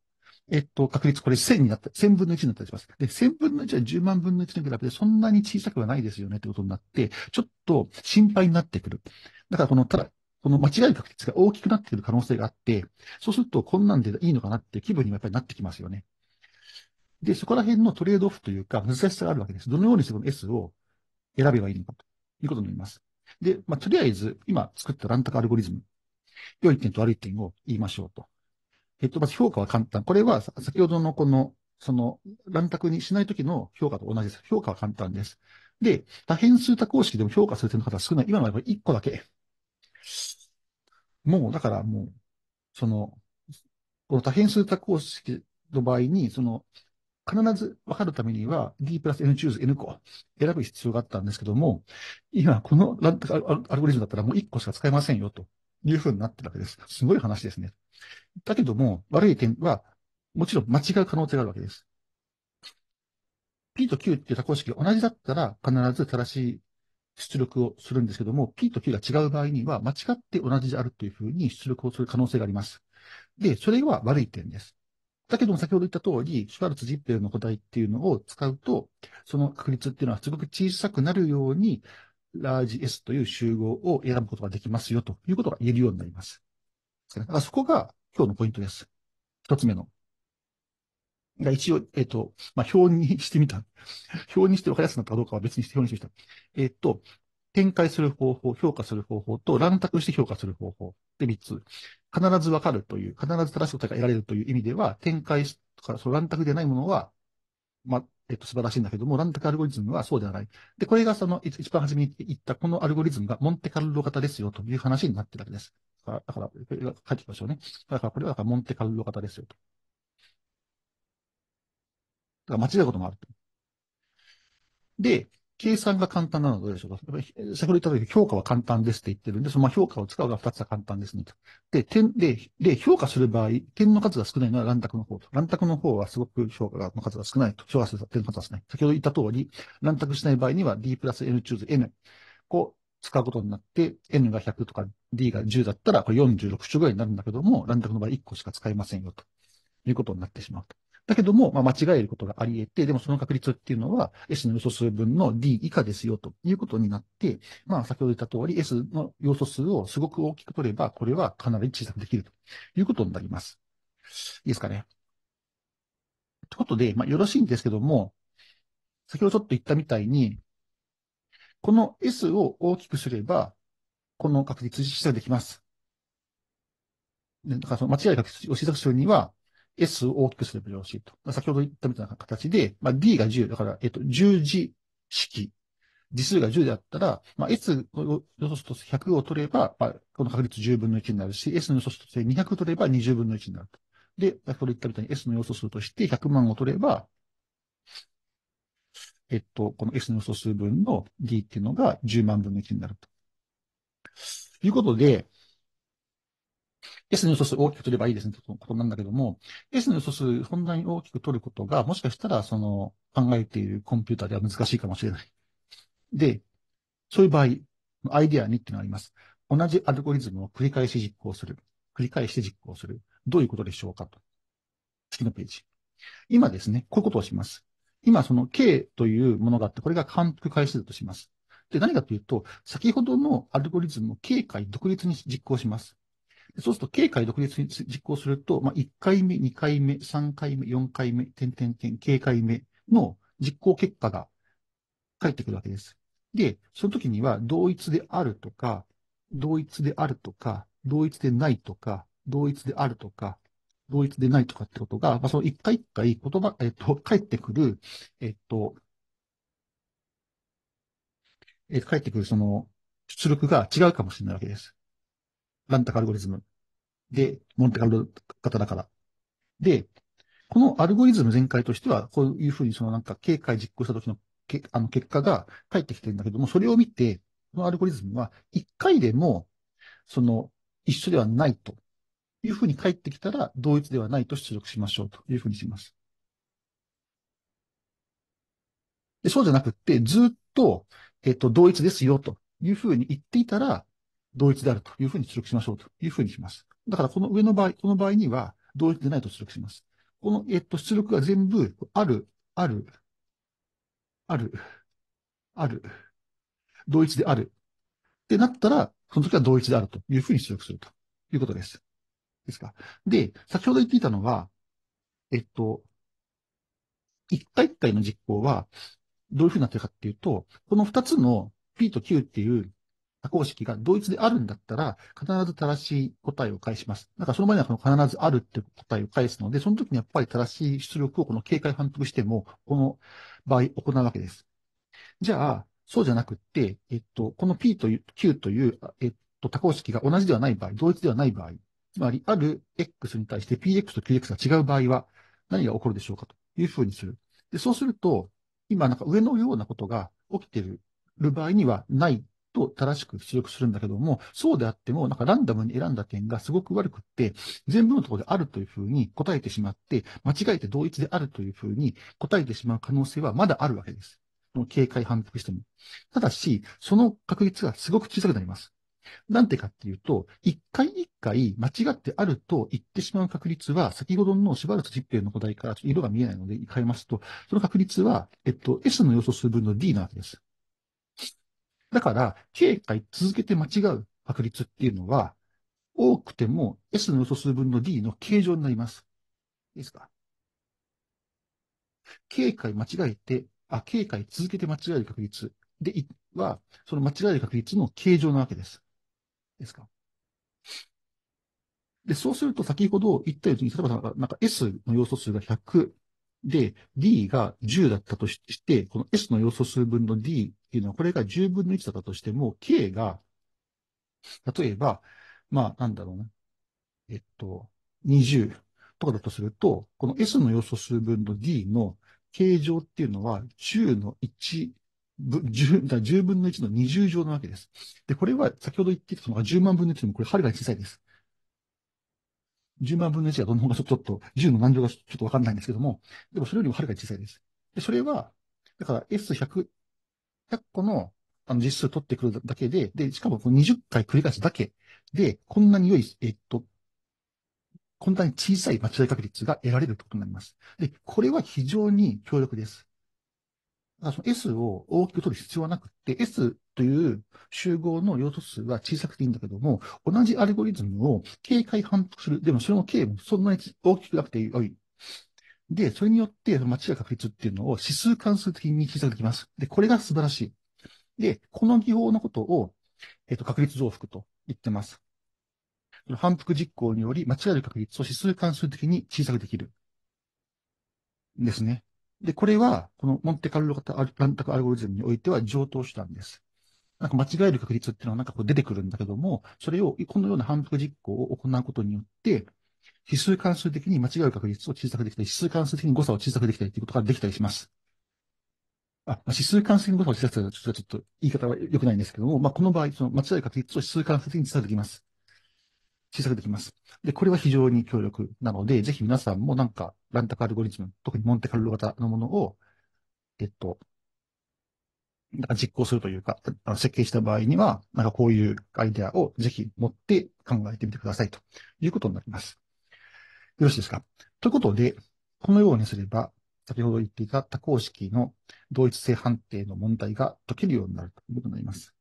えっと、確率、これ1000になった、1000分の1になったりします。で、1000分の1は10万分の1に比べてそんなに小さくはないですよねってことになって、ちょっと心配になってくる。だからこの、ただ、この間違い確率が大きくなってくる可能性があって、そうするとこんなんでいいのかなって気分にもやっぱりなってきますよね。で、そこら辺のトレードオフというか、難しさがあるわけです。どのようにその S を選べばいいのかということになります。で、まあ、とりあえず、今作ったランタカアルゴリズム、良い点と悪い点を言いましょうと。えっと、まず評価は簡単。これは先ほどのこの、その、乱択にしないときの評価と同じです。評価は簡単です。で、多変数多項式でも評価する点の方は少ない。今のっぱは1個だけ。もう、だからもう、その、この多変数多項式の場合に、その、必ず分かるためには D プラス N チューズ N 個選ぶ必要があったんですけども、今このアルゴリズムだったらもう1個しか使えませんよというふうになってるわけです。すごい話ですね。だけども、悪い点は、もちろん間違う可能性があるわけです。P と Q っていう多項式が同じだったら必ず正しい出力をするんですけども、P と Q が違う場合には、間違って同じであるというふうに出力をする可能性があります。で、それは悪い点です。だけども先ほど言った通り、シュワルツ・ジッペルの個体っていうのを使うと、その確率っていうのはすごく小さくなるように、ラージ S という集合を選ぶことができますよということが言えるようになります。あそこが今日のポイントです。一つ目の。が一応、えっ、ー、と、まあ、表にしてみた。表にして分かりやすくなったかどうかは別にして表にしてみた。えっ、ー、と、展開する方法、評価する方法と、乱択して評価する方法で三つ。必ず分かるという、必ず正しい答えが得られるという意味では、展開とその乱択でないものは、まあ、えっと、素晴らしいんだけども、乱択アルゴリズムはそうではない。で、これがその一番初めに言ったこのアルゴリズムがモンテカルロ型ですよという話になってるわけです。だから、書いてみましょうね。だからこれはモンテカルロ型ですよと。だから間違うこともあるで、計算が簡単なのはどうでしょうか先ほど言ったとき、評価は簡単ですって言ってるんで、そのまあ評価を使うが2つは簡単ですねと。で、点で、で、評価する場合、点の数が少ないのは乱択の方と。乱択の方はすごく評価の数が少ないと。評価する点の数が少ない。先ほど言った通り、乱択しない場合には D プラス N チューズ N。こう、使うことになって、N が100とか D が10だったら、これ46種ぐらいになるんだけども、乱択の場合1個しか使いませんよということになってしまうと。だけども、まあ、間違えることがあり得て、でもその確率っていうのは S の要素数分の D 以下ですよということになって、まあ、先ほど言った通り S の要素数をすごく大きく取れば、これはかなり小さくできるということになります。いいですかね。ということで、まあ、よろしいんですけども、先ほどちょっと言ったみたいに、この S を大きくすれば、この確率実施ができます。だからその間違い確率を小さくするには、S を大きくすればよろしいと。まあ、先ほど言ったみたいな形で、まあ、D が10、だから、えっと、10次式。次数が10であったら、まあ、S を予想すると100を取れば、まあ、この確率10分の1になるし、S の予想すると200取れば20分の1になると。で、先ほど言ったみたいに S の予想数として100万を取れば、えっと、この S の予想数分の D っていうのが10万分の1になると。いうことで、S の予想数を大きく取ればいいですねということなんだけども、S の予想数本来に大きく取ることが、もしかしたらその考えているコンピューターでは難しいかもしれない。で、そういう場合、アイデア2っていうのがあります。同じアルゴリズムを繰り返し実行する。繰り返して実行する。どういうことでしょうかと。次のページ。今ですね、こういうことをします。今、その K というものがあって、これが反復回数とします。で、何かというと、先ほどのアルゴリズムを K 回独立に実行します。そうすると、計解独立に実行すると、まあ、1回目、2回目、3回目、4回目、点点点、警戒目の実行結果が返ってくるわけです。で、その時には、同一であるとか、同一であるとか、同一でないとか、同一であるとか、同一でないとかってことが、まあ、その一回一回言葉、えっと、返ってくる、えっと、えっと、返ってくるその出力が違うかもしれないわけです。ランタカアルゴリズム。で、モンテカルド型だから。で、このアルゴリズム全開としては、こういうふうにそのなんか、警戒実行した時のけあの結果が返ってきてるんだけども、それを見て、このアルゴリズムは一回でも、その、一緒ではないというふうに返ってきたら、同一ではないと出力しましょうというふうにします。でそうじゃなくって、ずっと、えっと、同一ですよというふうに言っていたら、同一であるというふうに出力しましょうというふうにします。だからこの上の場合、この場合には同一でないと出力します。この、えっと、出力が全部、ある、ある、ある、ある、同一である。ってなったら、その時は同一であるというふうに出力するということです。ですか。で、先ほど言っていたのは、えっと、一回一回の実行は、どういうふうになってるかっていうと、この二つの P と Q っていう多項式が同一であるんだったら、必ず正しい答えを返します。なんかその前にはこの必ずあるって答えを返すので、その時にやっぱり正しい出力をこの警戒反復しても、この場合行うわけです。じゃあ、そうじゃなくって、えっと、この P という、Q という、えっと、多項式が同じではない場合、同一ではない場合、つまり、ある X に対して PX と QX が違う場合は、何が起こるでしょうかというふうにする。で、そうすると、今なんか上のようなことが起きてる場合にはないと正しく出力するんだけども、そうであっても、なんかランダムに選んだ点がすごく悪くって、全部のところであるというふうに答えてしまって、間違えて同一であるというふうに答えてしまう可能性はまだあるわけです。この警戒反復しても。ただし、その確率がすごく小さくなります。なんてかっていうと、一回一回間違ってあると言ってしまう確率は、先ほどのしばらく実験のお題から色が見えないので変えますと、その確率は、えっと、S の要素数分の D なわけです。だから、K 回続けて間違う確率っていうのは、多くても S の素数分の D の形状になります。いいですか ?K 回間違えて、あ、K 回続けて間違える確率では、その間違える確率の形状なわけです。いいですかで、そうすると先ほど言ったように、例えばなんか S の要素数が100で D が10だったとして、この S の要素数分の D ていうのは、これが10分の1だったとしても、K が、例えば、まあ、なんだろうな。えっと、20とかだとすると、この S の要素数分の D の形状っていうのは10の1、10, 10分の1の20乗なわけです。で、これは先ほど言ってたのの10万分の1でもこれ、はるかに小さいです。10万分の1がどの方がちょっと、10の何乗がちょっとわかんないんですけども、でもそれよりもはるかに小さいです。で、それは、だから S100、100個のあの実数取ってくるだけで、で、しかも20回繰り返すだけで、こんなに良い、えっと、こんなに小さい間違い確率が得られるということになります。で、これは非常に強力です。S を大きく取る必要はなくて、S という集合の要素数は小さくていいんだけども、同じアルゴリズムを警戒反復する。でもそれも K もそんなに大きくなくて良い。で、それによって、間違い確率っていうのを指数関数的に小さくできます。で、これが素晴らしい。で、この技法のことを、えっ、ー、と、確率増幅と言ってます。反復実行により、間違える確率を指数関数的に小さくできる。ですね。で、これは、このモンテカルロ型乱択アルゴリズムにおいては上等手段です。なんか間違える確率っていうのはなんかこう出てくるんだけども、それをこのような反復実行を行うことによって、指数関数的に間違う確率を小さくできたり、指数関数的に誤差を小さくできたりということができたりします。あ、指数関数的に誤差を小さくちょっと言い方は良くないんですけども、まあ、この場合、その間違う確率を指数関数的に小さくできます。小さくできます。で、これは非常に強力なので、ぜひ皆さんもなんか、ランタカアルゴリズム、特にモンテカルロ型のものを、えっと、なんか実行するというか、あの設計した場合には、なんかこういうアイデアをぜひ持って考えてみてくださいということになります。よろしいですかということで、このようにすれば、先ほど言っていた多項式の同一性判定の問題が解けるようになるということになります。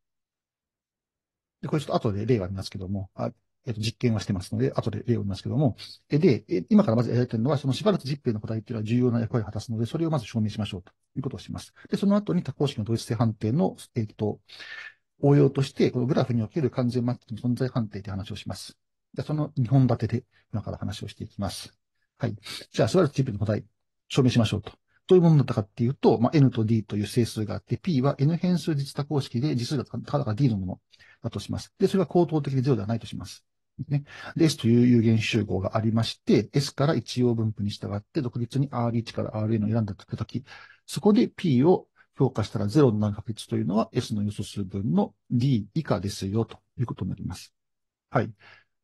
で、これちょっと後で例がありますけども、あえっ、と、実験はしてますので、後で例を見ますけども、で、今からまずやられてるのは、そのしばらく実験の答えっていうのは重要な役割を果たすので、それをまず証明しましょうということをします。で、その後に多項式の同一性判定の、えっ、と、応用として、このグラフにおける完全マッチの存在判定という話をします。じゃその2本立てで今から話をしていきます。はい。じゃあ、すばらチップの答え、証明しましょうと。どういうものだったかっていうと、まあ、n と d という整数があって、p は n 変数実多公式で、実数がただが d のものだとします。で、それは高等的で0ではないとします。ね。で、S という有限集合がありまして、S から一応分布に従って、独立に R1 から Rn を選んだとき、そこで P を評価したら0のなる確率というのは S の予想数分の D 以下ですよということになります。はい。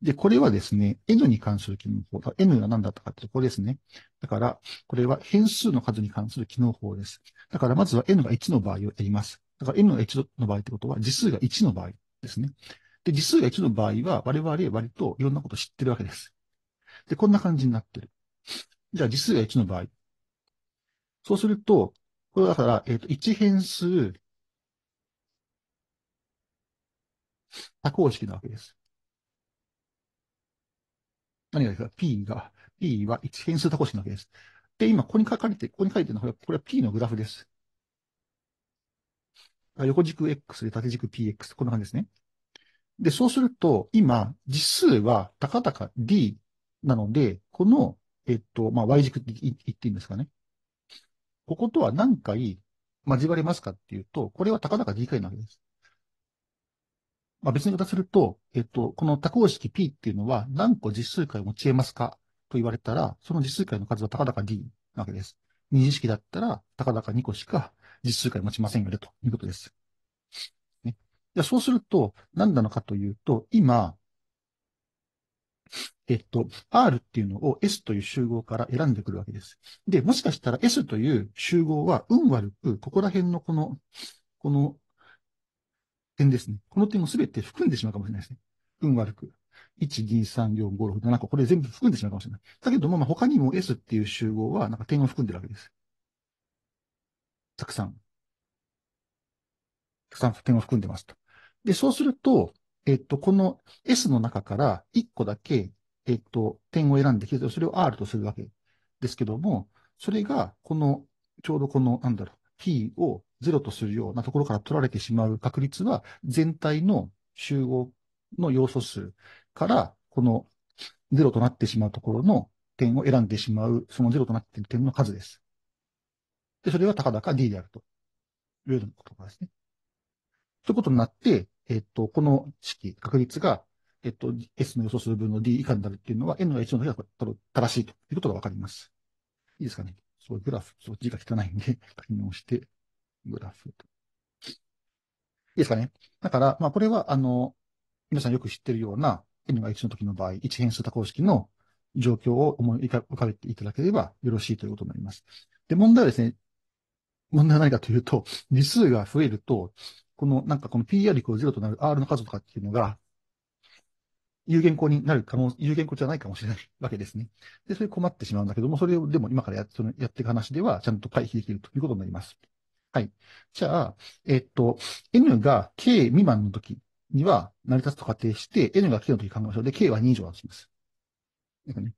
で、これはですね、n に関する機能法。n が何だったかってとこれですね。だから、これは変数の数に関する機能法です。だから、まずは n が1の場合をやります。だから、n が1の場合ってことは、次数が1の場合ですね。で、次数が1の場合は、我々は割といろんなこと知ってるわけです。で、こんな感じになってる。じゃあ、次数が1の場合。そうすると、これだから、えっ、ー、と、1変数、多項式なわけです。何がいいか、P が、P は一変数多項式なわけです。で、今、ここに書かれて、ここに書いてるのは、これは P のグラフです。横軸 X で縦軸 PX。こんな感じですね。で、そうすると、今、実数は高々 D なので、この、えっと、まあ、Y 軸って言っていいんですかね。こことは何回交われますかっていうと、これは高々 D 回なわけです。まあ、別に言い方すると、えっと、この多項式 P っていうのは何個実数解を用得ますかと言われたら、その実数解の数は高々 D なわけです。二次式だったら、高々2個しか実数解持ちませんよね、ということです。ね、じゃそうすると、何なのかというと、今、えっと、R っていうのを S という集合から選んでくるわけです。で、もしかしたら S という集合は運悪く、ここら辺のこの、この点ですね。この点を全て含んでしまうかもしれないですね。運悪く。1、2、3、4、5、6、7個。これ全部含んでしまうかもしれない。だけども、まあ、他にも S っていう集合は、なんか点を含んでるわけです。たくさん。たくさん点を含んでますと。で、そうすると、えっと、この S の中から1個だけ、えっと、点を選んできて、それを R とするわけですけども、それが、この、ちょうどこの、なんだろう、P をゼロとするようなところから取られてしまう確率は、全体の集合の要素数から、このゼロとなってしまうところの点を選んでしまう、そのゼロとなっている点の数です。で、それは高々 D であるというようなことですね。ということになって、えっと、この式、確率が、えっと、S の予想数分の D 以下になるっていうのは、N の H の時は正しいということがわかります。いいですかね。そう、グラフ、そう、字が汚いんで、確認をして。グラフ。いいですかね。だから、まあ、これは、あの、皆さんよく知ってるような、n が1の時の場合、一変数多項式の状況を思い浮かべていただければよろしいということになります。で、問題はですね、問題は何かというと、次数が増えると、この、なんかこの PR イコール0となる R の数とかっていうのが、有限項になるかも、有限項じゃないかもしれないわけですね。で、それ困ってしまうんだけども、それをでも今からやって、そのやっていく話では、ちゃんと回避できるということになります。はい。じゃあ、えっと、n が k 未満の時には成り立つと仮定して、n が k の時考えましょう。で、k は2以上だとします。だからね。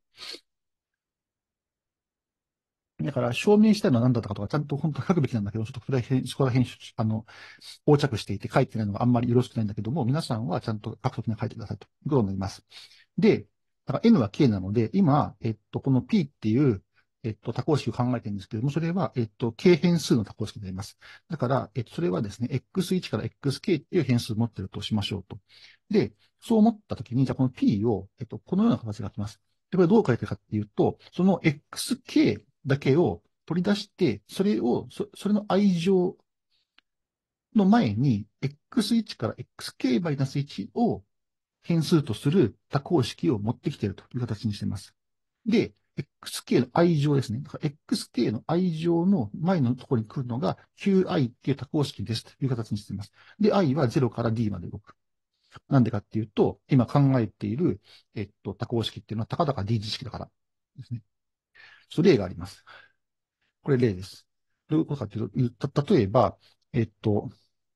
だから、証明したいのは何だったかとか、ちゃんと本当は書くべきなんだけど、ちょっとそこら辺、そこら辺、あの、横着していて書いてないのがあんまりよろしくないんだけども、皆さんはちゃんと書くときには書いてくださいということになります。で、だから n は k なので、今、えっと、この p っていう、えっと、多項式を考えてるんですけれども、それは、えっと、経変数の多項式になります。だから、えっと、それはですね、x1 から xk っていう変数を持ってるとしましょうと。で、そう思ったときに、じゃあこの p を、えっと、このような形が来ます。で、これどう書いてるかっていうと、その xk だけを取り出して、それを、そそれの愛情の前に、x1 から xk-1 を変数とする多項式を持ってきているという形にしています。で、XK の愛情ですね。XK の愛情の前のところに来るのが Qi っていう多項式ですという形にしています。で、i は0から d まで動く。なんでかっていうと、今考えている、えっと、多項式っていうのは、たかだか D 知式だからですね。そう、例があります。これ例です。どういうことかっていうと、例えば、えっと、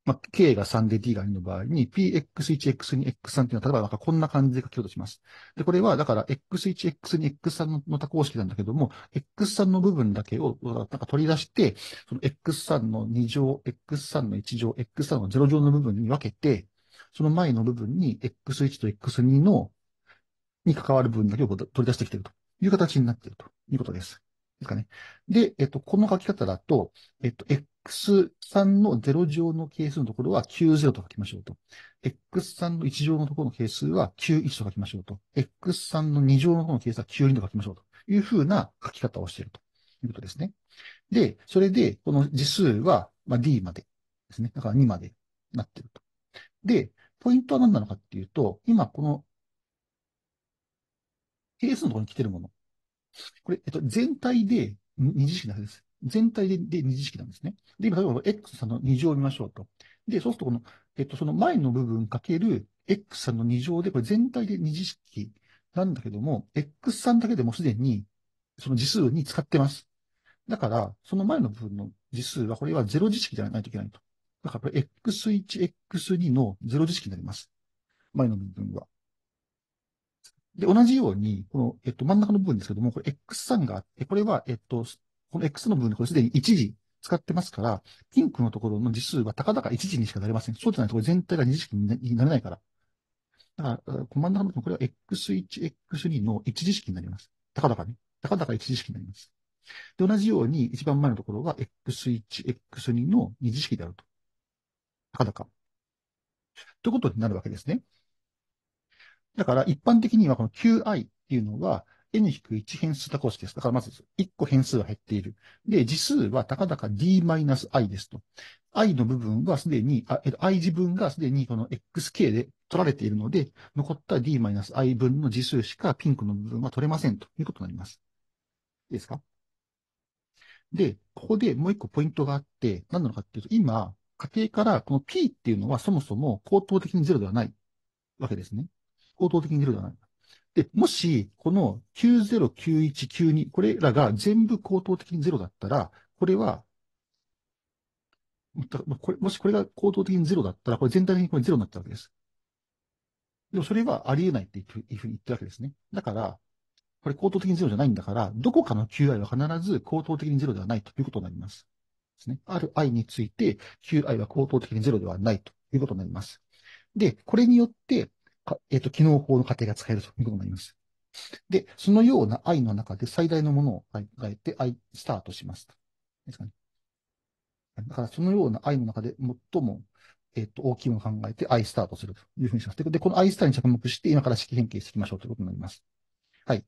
まあ、K が3で D が2の場合に、PX1、X2、X3 っていうのは、例えばなんかこんな感じで書きようとします。で、これは、だから、X1、X2、X3 の多項式なんだけども、X3 の部分だけを、なんか取り出して、その X3 の2乗、X3 の1乗、X3 の0乗の部分に分けて、その前の部分に X1 と X2 の、に関わる部分だけを取り出してきているという形になっているということです。ですかね。で、えっと、この書き方だと、えっと、X3 の0乗の係数のところは90と書きましょうと。X3 の1乗のところの係数は91と書きましょうと。X3 の2乗のところの係数は92と書きましょうというふうな書き方をしているということですね。で、それで、この次数は、ま D までですね。だから2までなってると。で、ポイントは何なのかっていうと、今この係数のところに来てるもの。これ、えっと、全体で2次式なわけです。全体でで二次式なんですね。で、今、例えば x さんの2乗を見ましょうと。で、そうするとこの、えっと、その前の部分かける x さんの2乗で、これ全体で二次式なんだけども、x さんだけでもすでに、その次数に使ってます。だから、その前の部分の次数は、これは0次式じゃないといけないと。だから、これ x1、x2 の0次式になります。前の部分は。で、同じように、この、えっと、真ん中の部分ですけども、これ x3 があって、これは、えっと、この X の部分でこれすでに1時使ってますから、ピンクのところの次数は高々1時にしかなりません。そうじゃないとこれ全体が2次式になれないから。だから、コマンドハ反応これは X1、X2 の1次式になります。高々ね。高々1次式になります。で、同じように一番前のところが X1、X2 の2次式であると。高々。ということになるわけですね。だから、一般的にはこの Qi っていうのは、n-1 変数多項式です。だからまず1個変数は減っている。で、次数はたかだか d-i ですと。i の部分はすでに、あえっと、i 自分がすでにこの xk で取られているので、残った d-i 分の次数しかピンクの部分は取れませんということになります。いいですかで、ここでもう1個ポイントがあって、何なのかっていうと、今、家庭からこの p っていうのはそもそも高等的に0ではないわけですね。高等的に0ではない。で、もし、この90、91、92、これらが全部口頭的に0だったら、これは、これもしこれが口等的に0だったら、これ全体的にこれ0になったわけです。でもそれはありえないっていうふうに言ってるわけですね。だから、これ口頭的に0じゃないんだから、どこかの qi は必ず口頭的に0ではないということになります。ですね。ある i について qi は口頭的に0ではないということになります。で、これによって、えっ、ー、と、機能法の過程が使えるということになります。で、そのような愛の中で最大のものを考えて、愛、スタートします。ですかね。だから、そのような愛の中で最も、えっ、ー、と、大きいものを考えて、愛スタートするというふうにします。で、この愛スターに着目して、今から式変形していきましょうということになります。はい。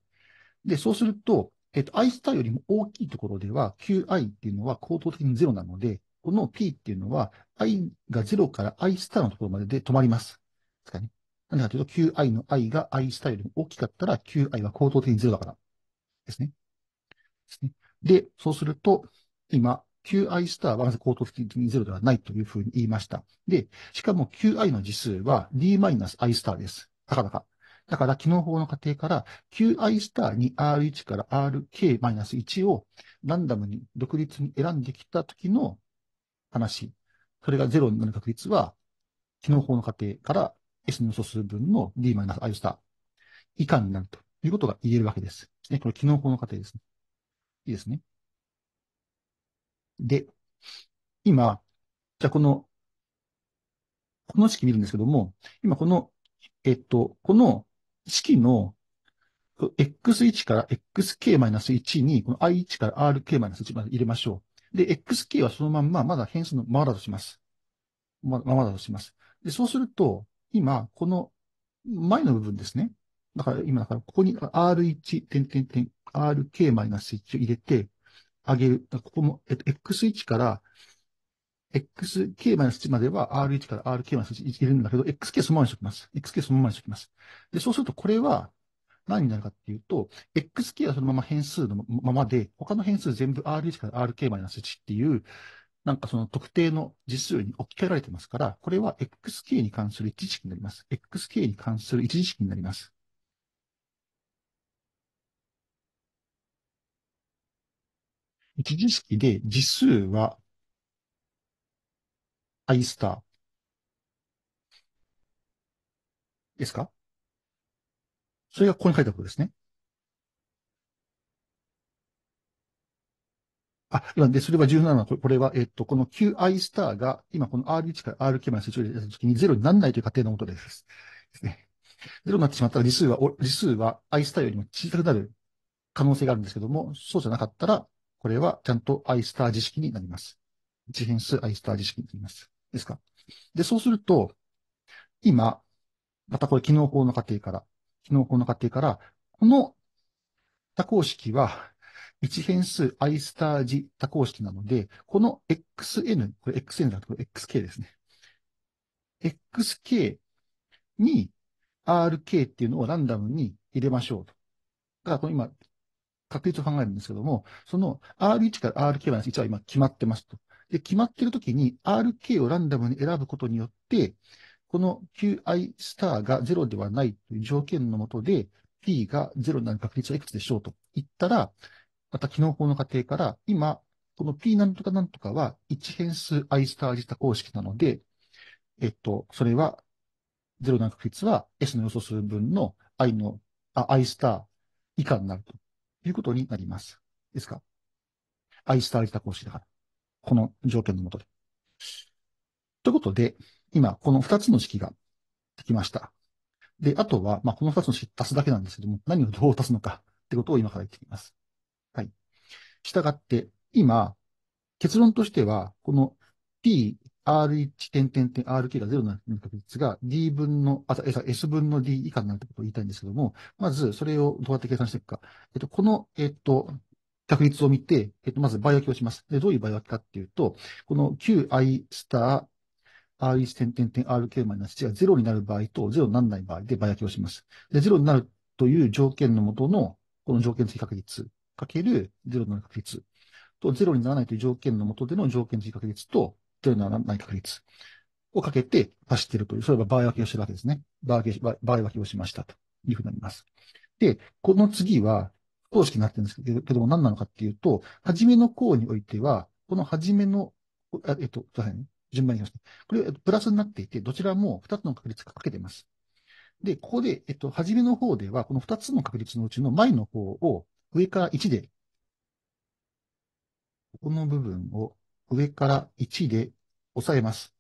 で、そうすると、えっ、ー、と、愛スターよりも大きいところでは、QI っていうのは構造的に0なので、この P っていうのは、i が0から i スターのところまでで止まります。ですかね。なんでかというと、qi の i が i スタイルに大きかったら、qi は行動的に0だから。ですね。ですね。で、そうすると、今、qi スターは高等的に0ではないというふうに言いました。で、しかも qi の次数は d-i スターです。たかだか。だから、機能法の過程から、qi スターに r1 から rk-1 をランダムに独立に選んできた時の話。それが0になる確率は、機能法の過程から S の素数分の D-I スター以下になるということが言えるわけです。ね、これ、機能法の過程ですね。いいですね。で、今、じゃあこの、この式見るんですけども、今この、えっと、この式の x1 から xk-1 に、この i1 から rk-1 まで入れましょう。で、xk はそのまんま、まだ変数のままだとします。ま、ままだとします。で、そうすると、今、この前の部分ですね。だから今、だからここに R1、点点点、RK-1 を入れて、上げる。ここも、えっと、X1 から、xk-1 までは r1 から rk-1 入れるんだけど、xk そのままにしておきます。xk そのままにしておきます。で、そうするとこれは何になるかっていうと、xk はそのまま変数のままで、他の変数全部 r1 から rk-1 っていう、なんかその特定の実数に置き換えられてますから、これは xk に関する一時式になります。xk に関する一時式になります。一時式で実数は i スターですかそれがここに書いたことですね。あ、なんで、それは17、これは、えっと、この qi スターが、今この r1 から r k まで成長したときに0にならないという仮定のもとです。ですね。0になってしまったら、理数は、理数は i スターよりも小さくなる可能性があるんですけども、そうじゃなかったら、これはちゃんと i スター自式になります。一変数 i スター自式になります。ですか。で、そうすると、今、またこれ機能法の過程から、機能法の過程から、この多項式は1変数 i スター字多項式なので、この xn、これ xn だとこれ xk ですね。xk に rk っていうのをランダムに入れましょうと。だからこの今、確率を考えるんですけども、その r1 から rk は実1は今決まってますと。で、決まってるときに rk をランダムに選ぶことによって、この qi スターが0ではないという条件のもとで、p が0になる確率はいくつでしょうと言ったら、また、機能法の過程から、今、この P なんとかなんとかは、一変数 i スター自他公式なので、えっと、それは、0の確率は S の予想数分の i の、あ、i スター以下になるということになります。ですか ?i スター自他公式だから。この条件のもとで。ということで、今、この2つの式ができました。で、あとは、まあ、この2つの式足すだけなんですけども、何をどう足すのかってことを今から言っていきます。したがって、今、結論としては、この P、R1 点点点 r k が0になる確率が D 分の、あ、S 分の D 以下になるということを言いたいんですけども、まずそれをどうやって計算していくか。えっと、この、えっと、確率を見て、えっと、まず倍分けをします。で、どういう倍分けかっていうと、この qi スター r1 点点点 rk マイナス1が0になる場合と0にならない場合で倍分けをします。で、0になるという条件のもとの、この条件付き確率かける0の確率と0にならないという条件のもとでの条件付き確率と0にならない確率をかけて足しているという、そういえば場合分けをしてるわけですね。場合分け、場合分けをしましたというふうになります。で、この次は公式になってるんですけどけども何なのかっていうと、初めの項においては、この初めの、えっと、すいません、順番に言いますね。これ、プラスになっていて、どちらも2つの確率がかけています。で、ここで、えっと、初めの方では、この2つの確率のうちの前の方を上から1で、ここの部分を上から1で押さえます。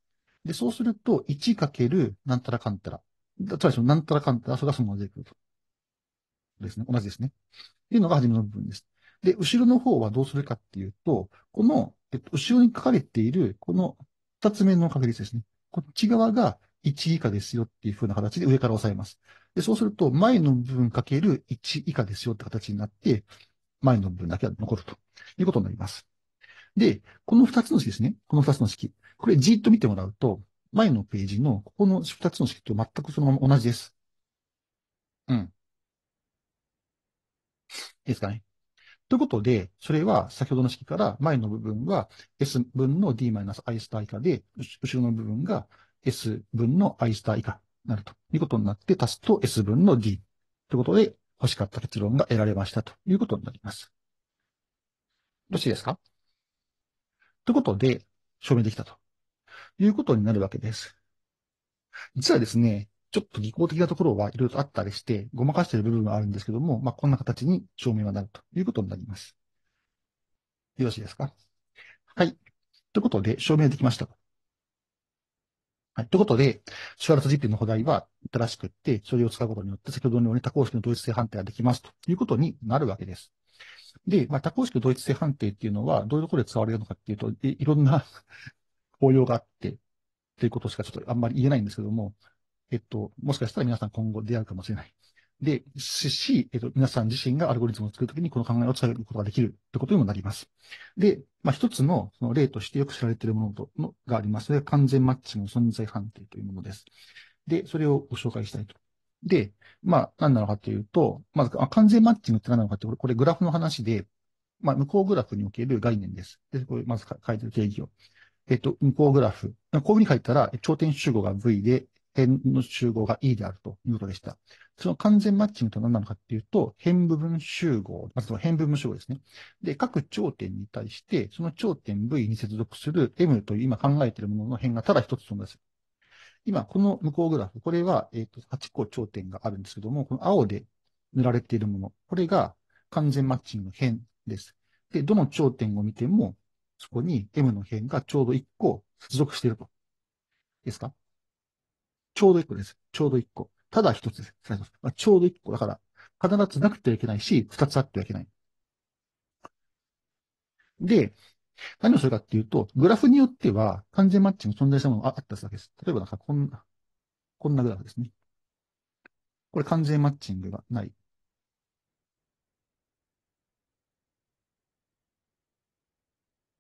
で、そうすると、1かけるなんたらかんたら。つまりそのなんたらかんたら、それがそのまま出てくると。ですね。同じですね。っていうのが初めの部分です。で、後ろの方はどうするかっていうと、この、えっと、後ろに書かれている、この2つ目の確率ですね。こっち側が1以下ですよっていう風な形で上から押さえます。で、そうすると、前の部分かける1以下ですよって形になって、前の部分だけは残るということになります。で、この2つの式ですね。この2つの式。これじっと見てもらうと、前のページのここの2つの式と全くそのまま同じです。うん。いいですかね。ということで、それは先ほどの式から前の部分は S 分の D-I スター以下で、後ろの部分が S 分の I スター以下なるということになって、足すと S 分の D ということで、欲しかった結論が得られましたということになります。よろしいですかということで、証明できたということになるわけです。実はですね、ちょっと技巧的なところはいろいろとあったりして、ごまかしている部分はあるんですけども、まあ、こんな形に証明はなるということになります。よろしいですかはい。ということで、証明できました。はい。ということで、シュワルツ GP の補題は新しくって、それを使うことによって、先ほどのように多項式の同一性判定ができますということになるわけです。で、まあ、多項式同一性判定っていうのは、どういうところで使われるのかっていうと、いろんな応 用があって、ということしかちょっとあんまり言えないんですけども、えっと、もしかしたら皆さん今後出会うかもしれない。で、し、えっと、皆さん自身がアルゴリズムを作るときにこの考えを伝えることができるってことにもなります。で、まあ、一つのその例としてよく知られているものとのがあります。それが完全マッチの存在判定というものです。で、それをご紹介したいと。で、まあ、何なのかというと、まず、あ、完全マッチングって何なのかって、これ、これグラフの話で、まあ、向こうグラフにおける概念です。で、これ、まず書いてる定義を。えっと、向こうグラフ。こういうふうに書いたら、頂点集合が V で、辺の集合が E であるということでした。その完全マッチングとは何なのかっていうと、辺部分集合、まずは辺部分集合ですね。で、各頂点に対して、その頂点 V に接続する M という今考えているものの辺がただ一つ存在する。今、この向こうグラフ、これは、えっ、と、8個頂点があるんですけども、この青で塗られているもの、これが完全マッチングの辺です。で、どの頂点を見ても、そこに M の辺がちょうど1個接続していると。ですかちょうど1個です。ちょうど1個。ただ1つです。まあ、ちょうど1個。だから、必ずなくてはいけないし、2つあってはいけない。で、何をするかっていうと、グラフによっては、完全マッチング存在したものがあったわけです。例えばなんか、こんな、こんなグラフですね。これ完全マッチングがない。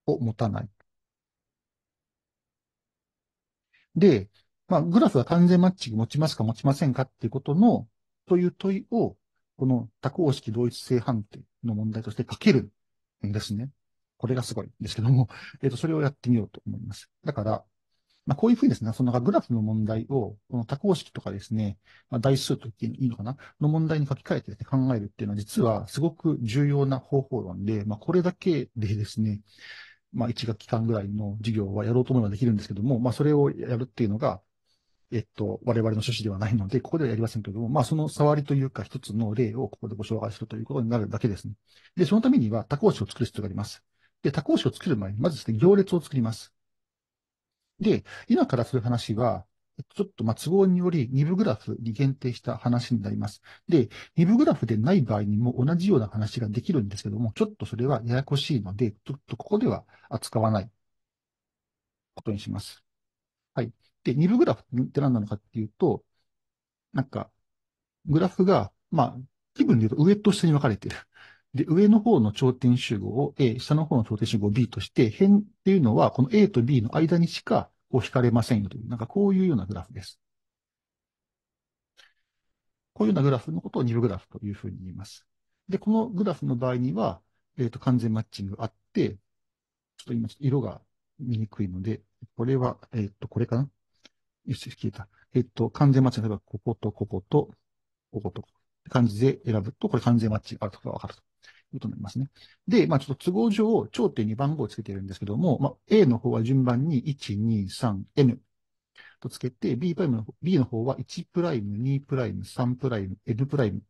を持たない。で、まあ、グラフは完全マッチ持ちますか持ちませんかっていうことの、という問いを、この多項式同一性判定の問題として書けるんですね。これがすごいんですけども、えっ、ー、と、それをやってみようと思います。だから、まあ、こういうふうにですね、そのグラフの問題を、この多項式とかですね、まあ、台数と言っていいのかなの問題に書き換えて、ね、考えるっていうのは、実はすごく重要な方法論で、まあ、これだけでですね、まあ、1学期間ぐらいの授業はやろうと思えばできるんですけども、まあ、それをやるっていうのが、えっと、我々の趣旨ではないので、ここではやりませんけども、まあ、その触りというか、一つの例をここでご紹介するということになるだけですね。で、そのためには多項式を作る必要があります。で、多項式を作る前に、まずですね、行列を作ります。で、今からする話は、ちょっと、ま、都合により、二部グラフに限定した話になります。で、二部グラフでない場合にも同じような話ができるんですけども、ちょっとそれはややこしいので、ちょっとここでは扱わないことにします。はい。、二部グラフって何なのかっていうと、なんか、グラフが、まあ、気分で言うと上と下に分かれてる。で、上の方の頂点集合を A、下の方の頂点集合を B として、辺っていうのは、この A と B の間にしか、こう引かれませんよという、なんかこういうようなグラフです。こういうようなグラフのことを二部グラフというふうに言います。で、このグラフの場合には、えっ、ー、と、完全マッチングがあって、ちょっと今、色が見にくいので、これは、えっ、ー、と、これかなよし、消えた。えっと、完全マッチの例えば、こことここと、こことって感じで選ぶと、これ完全マッチがあるとかわかるということになりますね。で、まあちょっと都合上、頂点に番号をつけてるんですけども、まあ A の方は順番に 1,2,3,n とつけて、B プライムの B の方は1プライム、2プライム、3プライム、N プライム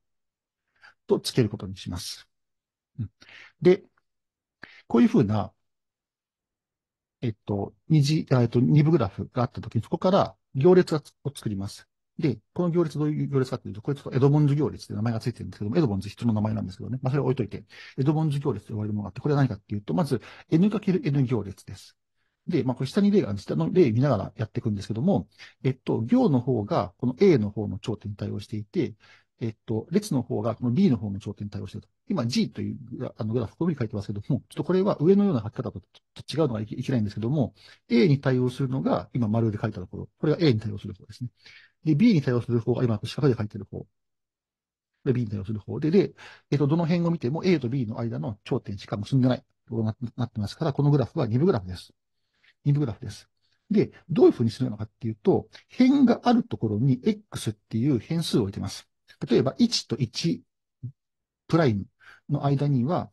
とつけることにします。うん、で、こういうふうな、えっと、二次、えっと、二部グラフがあったときに、そこから、行列を作ります。で、この行列どういう行列かというと、これちょっとエドモンズ行列って名前がついてるんですけども、エドモンズ人の名前なんですけどね。まあ、それを置いといて、エドモンズ行列と呼ばれるものがあって、これは何かっていうと、まず N×N 行列です。で、まあ、これ下に例があるんです。下の例見ながらやっていくんですけども、えっと、行の方が、この A の方の頂点に対応していて、えっと、列の方がこの B の方の頂点に対応していると。今 G というあのグラフ、ここに書いてますけども、ちょっとこれは上のような書き方と違うのがいけないんですけども、A に対応するのが今丸で書いたところ。これが A に対応する方ですね。で、B に対応する方が今四角で書いてる方。で、B に対応する方で、で、えっと、どの辺を見ても A と B の間の頂点しか結んでないとなってますから、このグラフは2部グラフです。2部グラフです。で、どういうふうにするのかっていうと、辺があるところに X っていう変数を置いてます。例えば1と1プライムの間には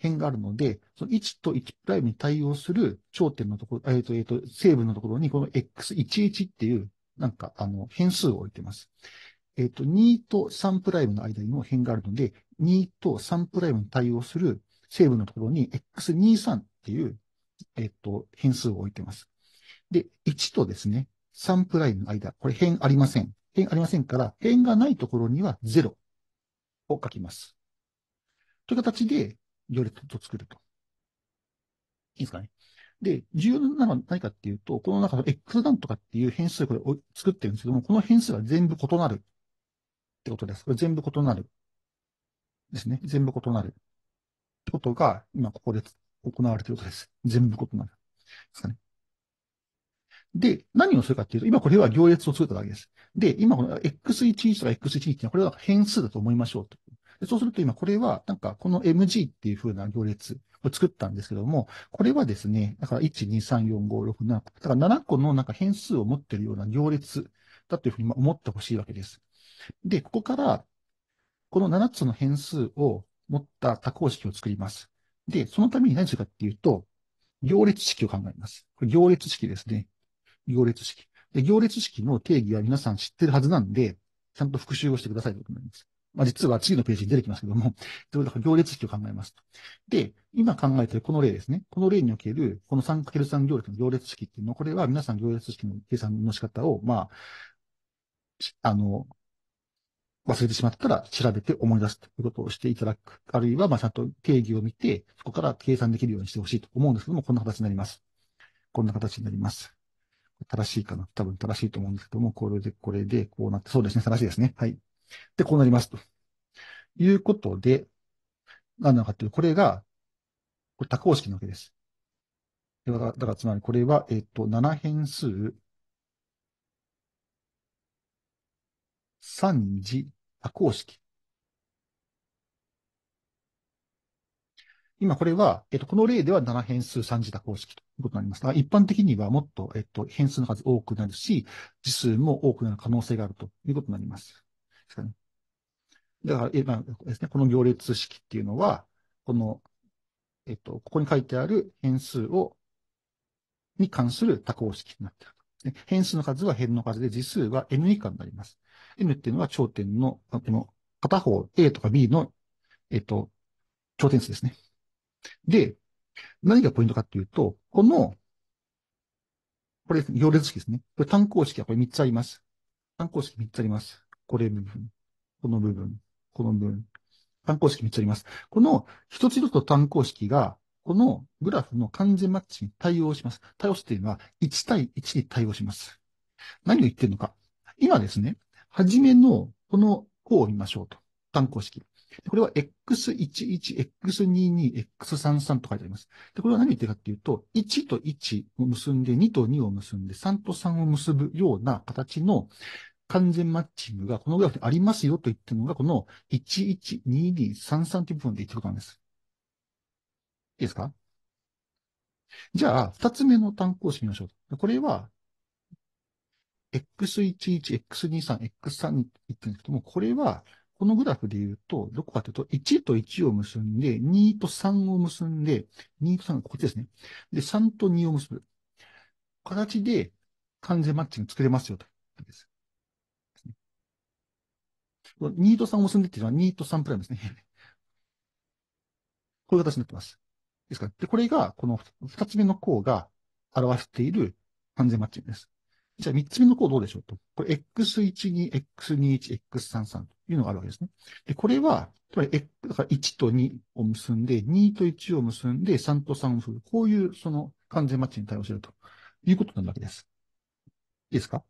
辺があるので、その1と1プライムに対応する頂点のところ、えっ、ー、と、えっ、ー、と、成分のところにこの x11 っていう、なんか、あの、変数を置いてます。えっ、ー、と、2と3プライムの間にも辺があるので、2と3プライムに対応する成分のところに x23 っていう、えっ、と、変数を置いてます。で、1とですね、3プライムの間、これ辺ありません。辺ありませんから、辺がないところには0を書きます。という形で行列を作ると。いいですかね。で、重要なのは何かっていうと、この中の x 段とかっていう変数これを作ってるんですけども、この変数は全部異なるってことです。これ全部異なる。ですね。全部異なる。ってことが、今ここで行われていることです。全部異なる。ですかね。で、何をするかっていうと、今これは行列を作っただけです。で、今この x11 とか x12 ってのはこれは変数だと思いましょうと。でそうすると今これは、なんかこの mg っていう風な行列を作ったんですけども、これはですね、だから1、2、3、4、5、6、7、だから7個のなんか変数を持ってるような行列だというふうに思ってほしいわけです。で、ここから、この7つの変数を持った多項式を作ります。で、そのために何するかっていうと、行列式を考えます。これ行列式ですね。行列式。で、行列式の定義は皆さん知ってるはずなんで、ちゃんと復習をしてくださいということになります。まあ、実は次のページに出てきますけども、どれだか行列式を考えますと。で、今考えているこの例ですね。この例における、この 3×3 行列の行列式っていうのは、これは皆さん行列式の計算の仕方を、まあ、あの、忘れてしまったら調べて思い出すということをしていただく。あるいは、まあ、ちゃんと定義を見て、そこから計算できるようにしてほしいと思うんですけども、こんな形になります。こんな形になります。正しいかな。多分正しいと思うんですけども、これで、これで、こうなって、そうですね、正しいですね。はい。で、こうなりますと。いうことで、何なのかというと、これが、これ多項式なわけです。だから、からつまりこれは、えっ、ー、と、7変数、3次多項式今これは、えっと、この例では7変数3自多公式ということになります一般的にはもっと、えっと、変数の数多くなるし、次数も多くなる可能性があるということになります。ですかね。だから、え、まあ、ですね、この行列式っていうのは、この、えっと、ここに書いてある変数を、に関する多項式になっていると。変数の数は辺の数で、次数は n 以下になります。n っていうのは頂点の、あの片方 a とか b の、えっと、頂点数ですね。で、何がポイントかっていうと、この、これ行列式ですね。これ単項式はこれ3つあります。単項式3つあります。これ部分、この部分、この部分。単項式3つあります。この一つ一つの単項式が、このグラフの完全マッチに対応します。対応すっていうのは1対1に対応します。何を言ってるのか。今ですね、はじめのこの項を見ましょうと。単項式。これは X11、X22、X33 と書いてあります。で、これは何言ってるかっていうと、1と1を結んで、2と2を結んで、3と3を結ぶような形の完全マッチングがこのグラフにありますよと言ってるのが、この112233という部分で言ってることなんです。いいですかじゃあ、二つ目の単項式見みましょう。これは、x11、x23、x3 て言ってるんですけども、これは、このグラフで言うと、どこかというと、1と1を結んで、2と3を結んで、2と3、こっちですね。で、3と2を結ぶ。形で完全マッチング作れますよと。です。2と3を結んでっていうのは2と3プライムですね。こういう形になってます。ですから、で、これが、この2つ目の項が表している完全マッチングです。じゃあ3つ目の項どうでしょうと。これ x1 に x21、x33 というのがあるわけですね。で、これは、つまり、だから1と2を結んで、2と1を結んで、3と3を振る。こういう、その、完全マッチに対応するということになるわけです。いいですか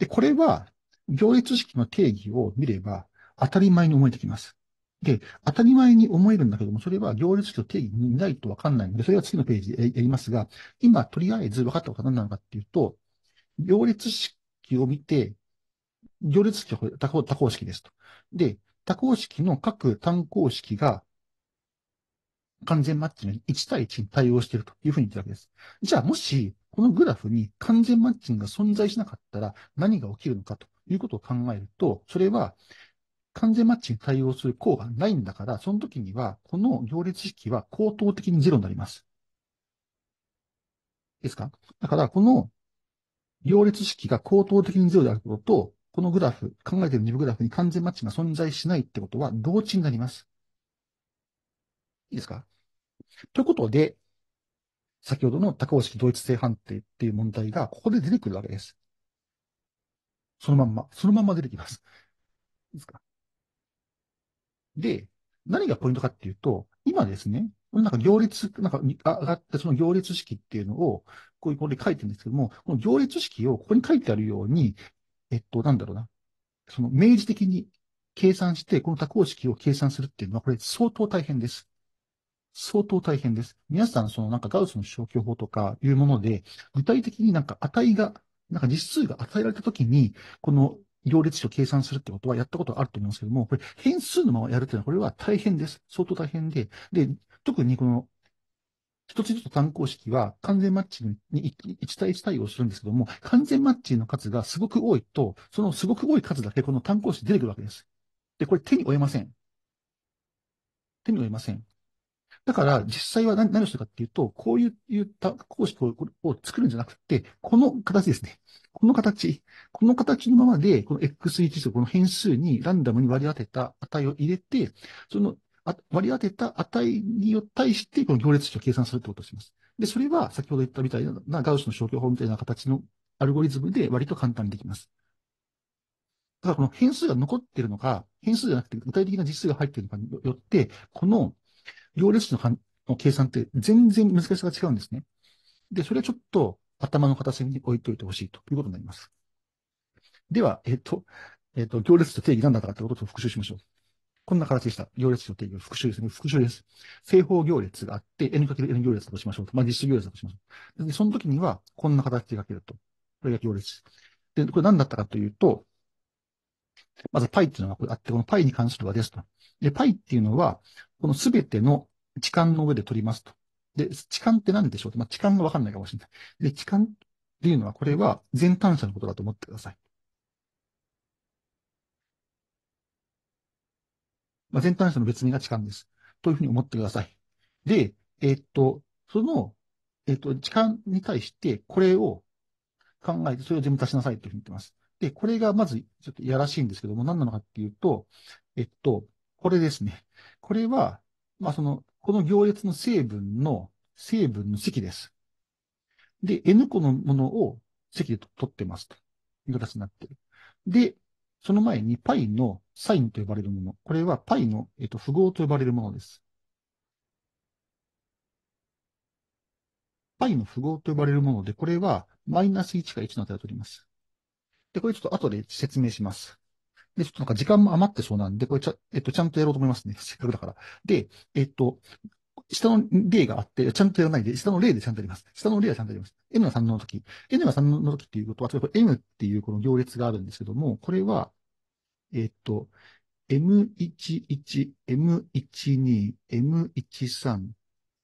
で、これは、行列式の定義を見れば、当たり前に思えてきます。で、当たり前に思えるんだけども、それは行列式の定義にないとわかんないので、それは次のページでやりますが、今、とりあえず分かったことは何なのかっていうと、行列式を見て、行列式は多項多項式ですと。で、多項式の各単項式が完全マッチングに1対1に対応しているというふうに言ってるわけです。じゃあ、もし、このグラフに完全マッチングが存在しなかったら何が起きるのかということを考えると、それは完全マッチに対応する項がないんだから、その時には、この行列式は高等的にゼロになります。ですかだから、この行列式が高等的にゼロであることと、このグラフ、考えている二部グラフに完全マッチが存在しないってことは同値になります。いいですかということで、先ほどの多項式同一性判定っていう問題がここで出てくるわけです。そのまんま、そのまんま出てきます。いいですかで、何がポイントかっていうと、今ですね、なんか行列、なんかあ上がったその行列式っていうのを、こういうこれ書いてるんですけども、この行列式をここに書いてあるように、えっと、なんだろうな。その明示的に計算して、この多項式を計算するっていうのは、これ相当大変です。相当大変です。皆さん、そのなんかガウスの消去法とかいうもので、具体的になんか値が、なんか実数が与えられたときに、この行列式を計算するってことはやったことあると思うんですけども、これ変数のままやるっていうのは、これは大変です。相当大変で、で、特にこの、一つ一つ単項式は完全マッチングに1対1対応するんですけども、完全マッチングの数がすごく多いと、そのすごく多い数だけこの単項式出てくるわけです。で、これ手に負えません。手に負えません。だから、実際は何何をするかっていうと、こういう、単項式をを作るんじゃなくて、この形ですね。この形。この形のままで、この x1 とこの変数にランダムに割り当てた値を入れて、その割り当てた値に対して、この行列値を計算するってことをします。で、それは先ほど言ったみたいな、ガウスの消去法みたいな形のアルゴリズムで割と簡単にできます。ただ、この変数が残ってるのか、変数じゃなくて具体的な実数が入ってるのかによって、この行列値の計算って全然難しさが違うんですね。で、それはちょっと頭の片隅に置いておいてほしいということになります。では、えっ、と、えっ、と、行列と定義何だったかということを復習しましょう。こんな形でした。行列と定義復習ですね。復習です。正方行列があって、n×n 行列だとしましょうと。まあ、実質行列だとしましょう。で、その時には、こんな形で書けると。これが行列。で、これ何だったかというと、まず π っていうのがあって、この π に関するはですと。で、π っていうのは、このすべての置換の上で取りますと。で、置換って何でしょうまあ、置換がわかんないかもしれない。で、置換っていうのは、これは全単者のことだと思ってください。まあ、全体像の別名が痴漢です。というふうに思ってください。で、えー、っと、その、えー、っと、痴漢に対して、これを考えて、それを全部出しなさいというふうに言ってます。で、これがまず、ちょっといやらしいんですけども、何なのかっていうと、えっと、これですね。これは、まあ、その、この行列の成分の、成分の積です。で、N 個のものを積で取ってますという形になってる。で、その前に π のサインと呼ばれるもの。これは π の、えっと、符号と呼ばれるものです。π の符号と呼ばれるもので、これはマイナス1か1の値を取ります。で、これちょっと後で説明します。で、ちょっとなんか時間も余ってそうなんで、これちゃ、えっと、ちゃんとやろうと思いますね。せっかくだから。で、えっと、下の例があって、ちゃんとやらないで、下の例でちゃんとやります。下の例はちゃんとやります。n が3の時。n が3の時っていうことは、例えば m っていうこの行列があるんですけども、これは、えっ、と、m11、m12、m13、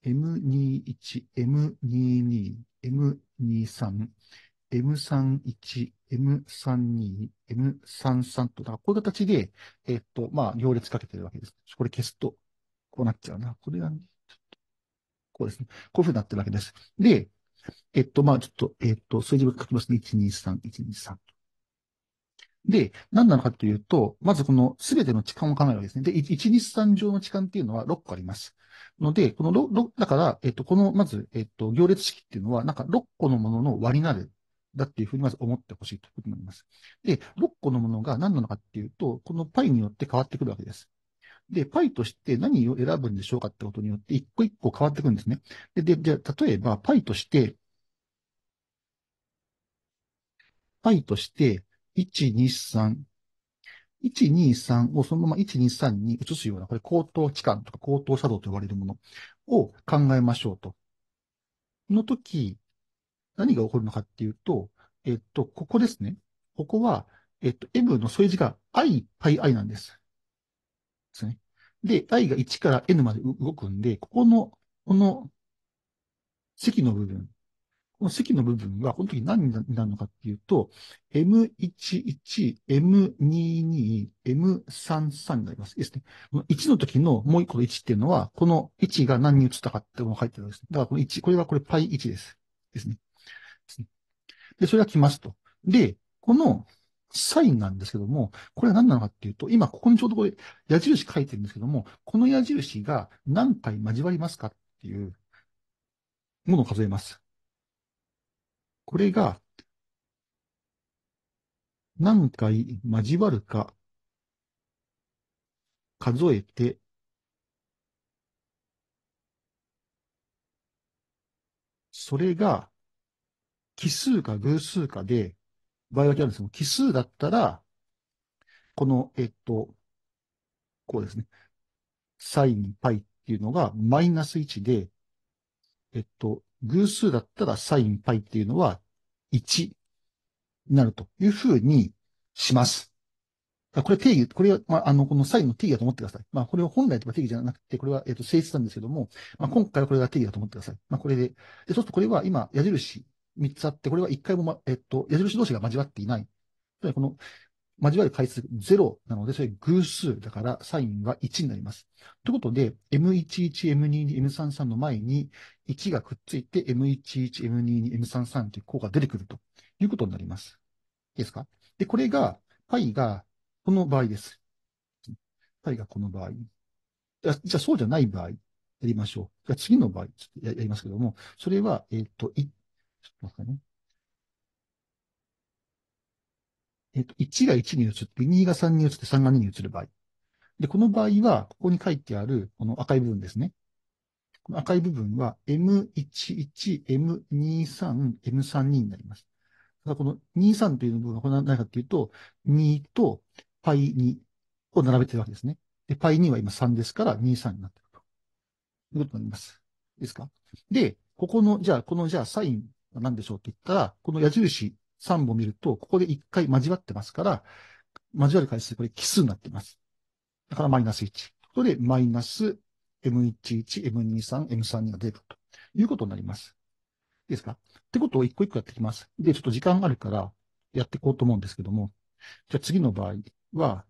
m21、m22、m23、M31、M32、M33 と、だからこういう形で、えっ、と、まあ、行列かけてるわけです。これ消すと、こうなっちゃうな。これが、ね、こうですね。こういうふうになってるわけです。で、えっと、まあちょっと、えっと、数字を書きますね。123、123。で、何なのかというと、まずこのすべての痴漢を考えるわけですね。で、123乗の痴漢っていうのは6個あります。ので、この6、だから、えっと、この、まず、えっと、行列式っていうのは、なんか6個のものの割になる。だっていうふうにまず思ってほしいということになります。で、6個のものが何なのかっていうと、このパイによって変わってくるわけです。で、パイとして何を選ぶんでしょうかってことによって、一個一個変わってくるんですね。で、で、じゃあ、例えば、パイとして、パイとして、1、2、3、123をそのまま123に移すような、これ高等置換とか高等作動と呼ばれるものを考えましょうと。の時、何が起こるのかっていうと、えっと、ここですね。ここは、えっと、M の添え字が i パイ i なんです。ですね。で、i が1から n まで動くんで、ここの、この積の部分、この積の部分は、この時何になるのかっていうと、m11、m22、m33 になります。ですね。この1の時のもう1個の1っていうのは、この1が何に移ったかっていうのが入ってるわけです、ね。だからこの1、これはこれ π1 です。ですね。で、それが来ますと。で、このサインなんですけども、これは何なのかっていうと、今ここにちょうどこれ矢印書いてるんですけども、この矢印が何回交わりますかっていうものを数えます。これが何回交わるか数えて、それが奇数か偶数かで場合分けあるんですけど、奇数だったら、この、えっと、こうですね。サイン π っていうのがマイナス1で、えっと、偶数だったらサイン π っていうのは1になるというふうにします。これ定義、これは、まあ、あの、このサインの定義だと思ってください。まあ、これは本来とか定義じゃなくて、これは、えっと、性質なんですけども、まあ、今回はこれが定義だと思ってください。まあ、これで。で、そうするとこれは今、矢印3つあって、これは1回も、ま、えっと、矢印同士が交わっていない。この、交わる回数0なので、それ偶数だから、サインは1になります。ということで、M11、M22、M33 の前に1がくっついて、M11、M22、M33 という項が出てくるということになります。いいですかで、これが、π がこの場合です。π がこの場合。じゃあ、そうじゃない場合、やりましょう。じゃあ、次の場合、やりますけども、それは、えっ、ー、と、ちょっと待ってね。えっと、1が1に移って、2が3に移って、3が2に移る場合。で、この場合は、ここに書いてある、この赤い部分ですね。この赤い部分は、M11、M23、M32 になります。ただこの23という部分はこれは何かっていうと、2と π2 を並べてるわけですね。で、π2 は今3ですから、23になってると。いうことになります。いいですかで、ここの、じゃあ、この、じゃあ、サイン何でしょうって言ったら、この矢印3本見ると、ここで1回交わってますから、交わる回数、これ奇数になってます。だからマイナス1。ここで、マイナス M11、M23、M32 が出るということになります。いいですかってことを一個一個やっていきます。で、ちょっと時間あるから、やっていこうと思うんですけども、じゃあ次の場合は、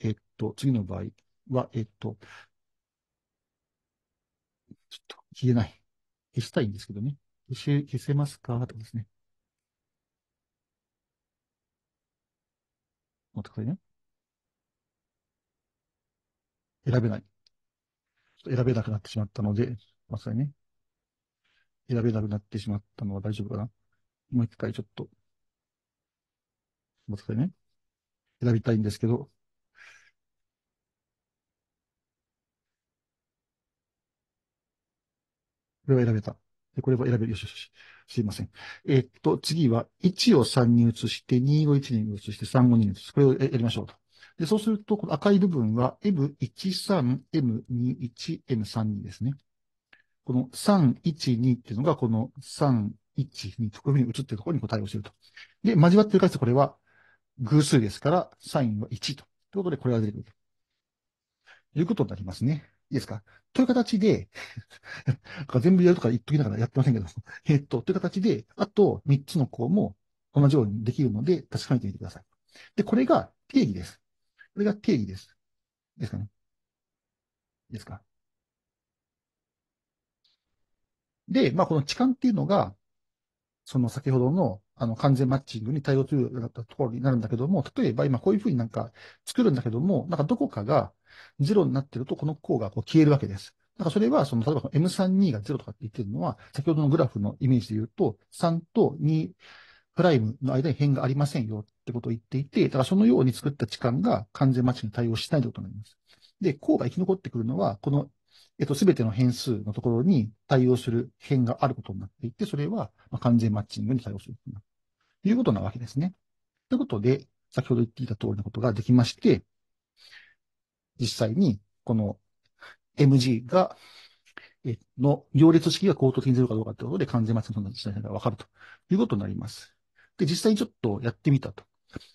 えっと、次の場合は、えっと、ちょっと消えない。消したいんですけどね。消せますかとかですね。待ってくださいね。選べない。選べなくなってしまったので、まさにね。選べなくなってしまったのは大丈夫かなもう一回ちょっと。待ってくださいね。選びたいんですけど。これは選べた。で、これは選べる。よしよし。すいません。えー、っと、次は1を3に移して、2を1に移して、3を2に移す。これをやりましょうと。で、そうすると、この赤い部分は M13、M21、M32 ですね。この312っていうのが、この312とこういうふうに移ってるところに対応すると。で、交わってる数、これは偶数ですから、サインは1と。ということで、これが出てくると。いうことになりますね。いいですかという形で全部やるとか言っときながらやってませんけど、えっと、という形で、あと3つの項も同じようにできるので、確かめてみてください。で、これが定義です。これが定義です。ですかね。いいですか。で、まあ、この痴漢っていうのが、その先ほどの、あの、完全マッチングに対応するようなところになるんだけども、例えば今こういうふうになんか作るんだけども、なんかどこかが、0になってると、この項がこう消えるわけです。だからそれは、その、例えば M32 が0とかって言ってるのは、先ほどのグラフのイメージで言うと、3と2プライムの間に変がありませんよってことを言っていて、だからそのように作った置換が完全マッチに対応しないということになります。で、項が生き残ってくるのは、この、えっと、すべての変数のところに対応する変があることになっていて、それは完全マッチングに対応するということなわけですね。ということで、先ほど言っていた通りのことができまして、実際に、この MG が、え、の行列式が高等的ゼ0かどうかということで完全マスクの実際がわかるということになります。で、実際にちょっとやってみたと。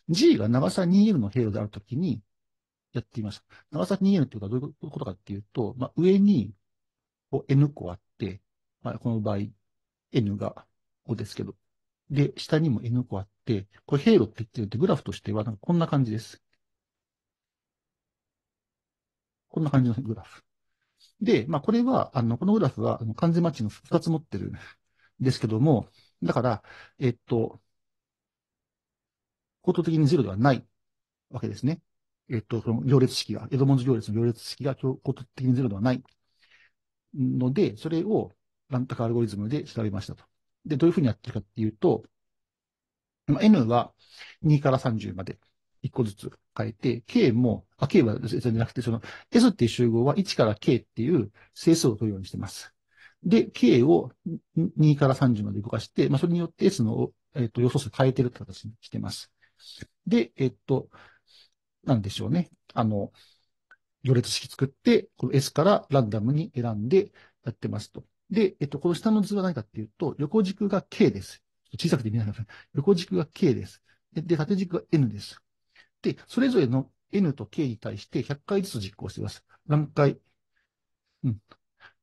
G が長さ 2L の平路であるときにやってみました。長さ 2L っていうか、どういうことかっていうと、まあ、上にこう N 個あって、まあ、この場合 N が5ですけど、で、下にも N 個あって、これ、ヘイロって言ってるってグラフとしては、こんな感じです。こんな感じのグラフ。で、まあ、これは、あの、このグラフは、あの完全マッチの2つ持ってるん ですけども、だから、えっと、効等的にゼロではないわけですね。えっと、その行列式が、エドモンズ行列の行列式が効等的にゼロではないので、それを、ランとかアルゴリズムで調べましたと。で、どういうふうにやってるかっていうと、まあ、n は2から30まで一個ずつ変えて、K も、あ、K は、じゃなくて、その S っていう集合は1から K っていう整数を取るようにしてます。で、K を2から30まで動かして、まあ、それによって S の、えっと、予想数変えてるって形にしてます。で、えっと、なんでしょうね。あの、行列式作って、この S からランダムに選んでやってますと。で、えっと、この下の図は何かっていうと、横軸が K です。小さくて見ないさい。横軸が K です。で、縦軸が N です。で、それぞれの n と k に対して100回ずつ実行してます。何回。うん。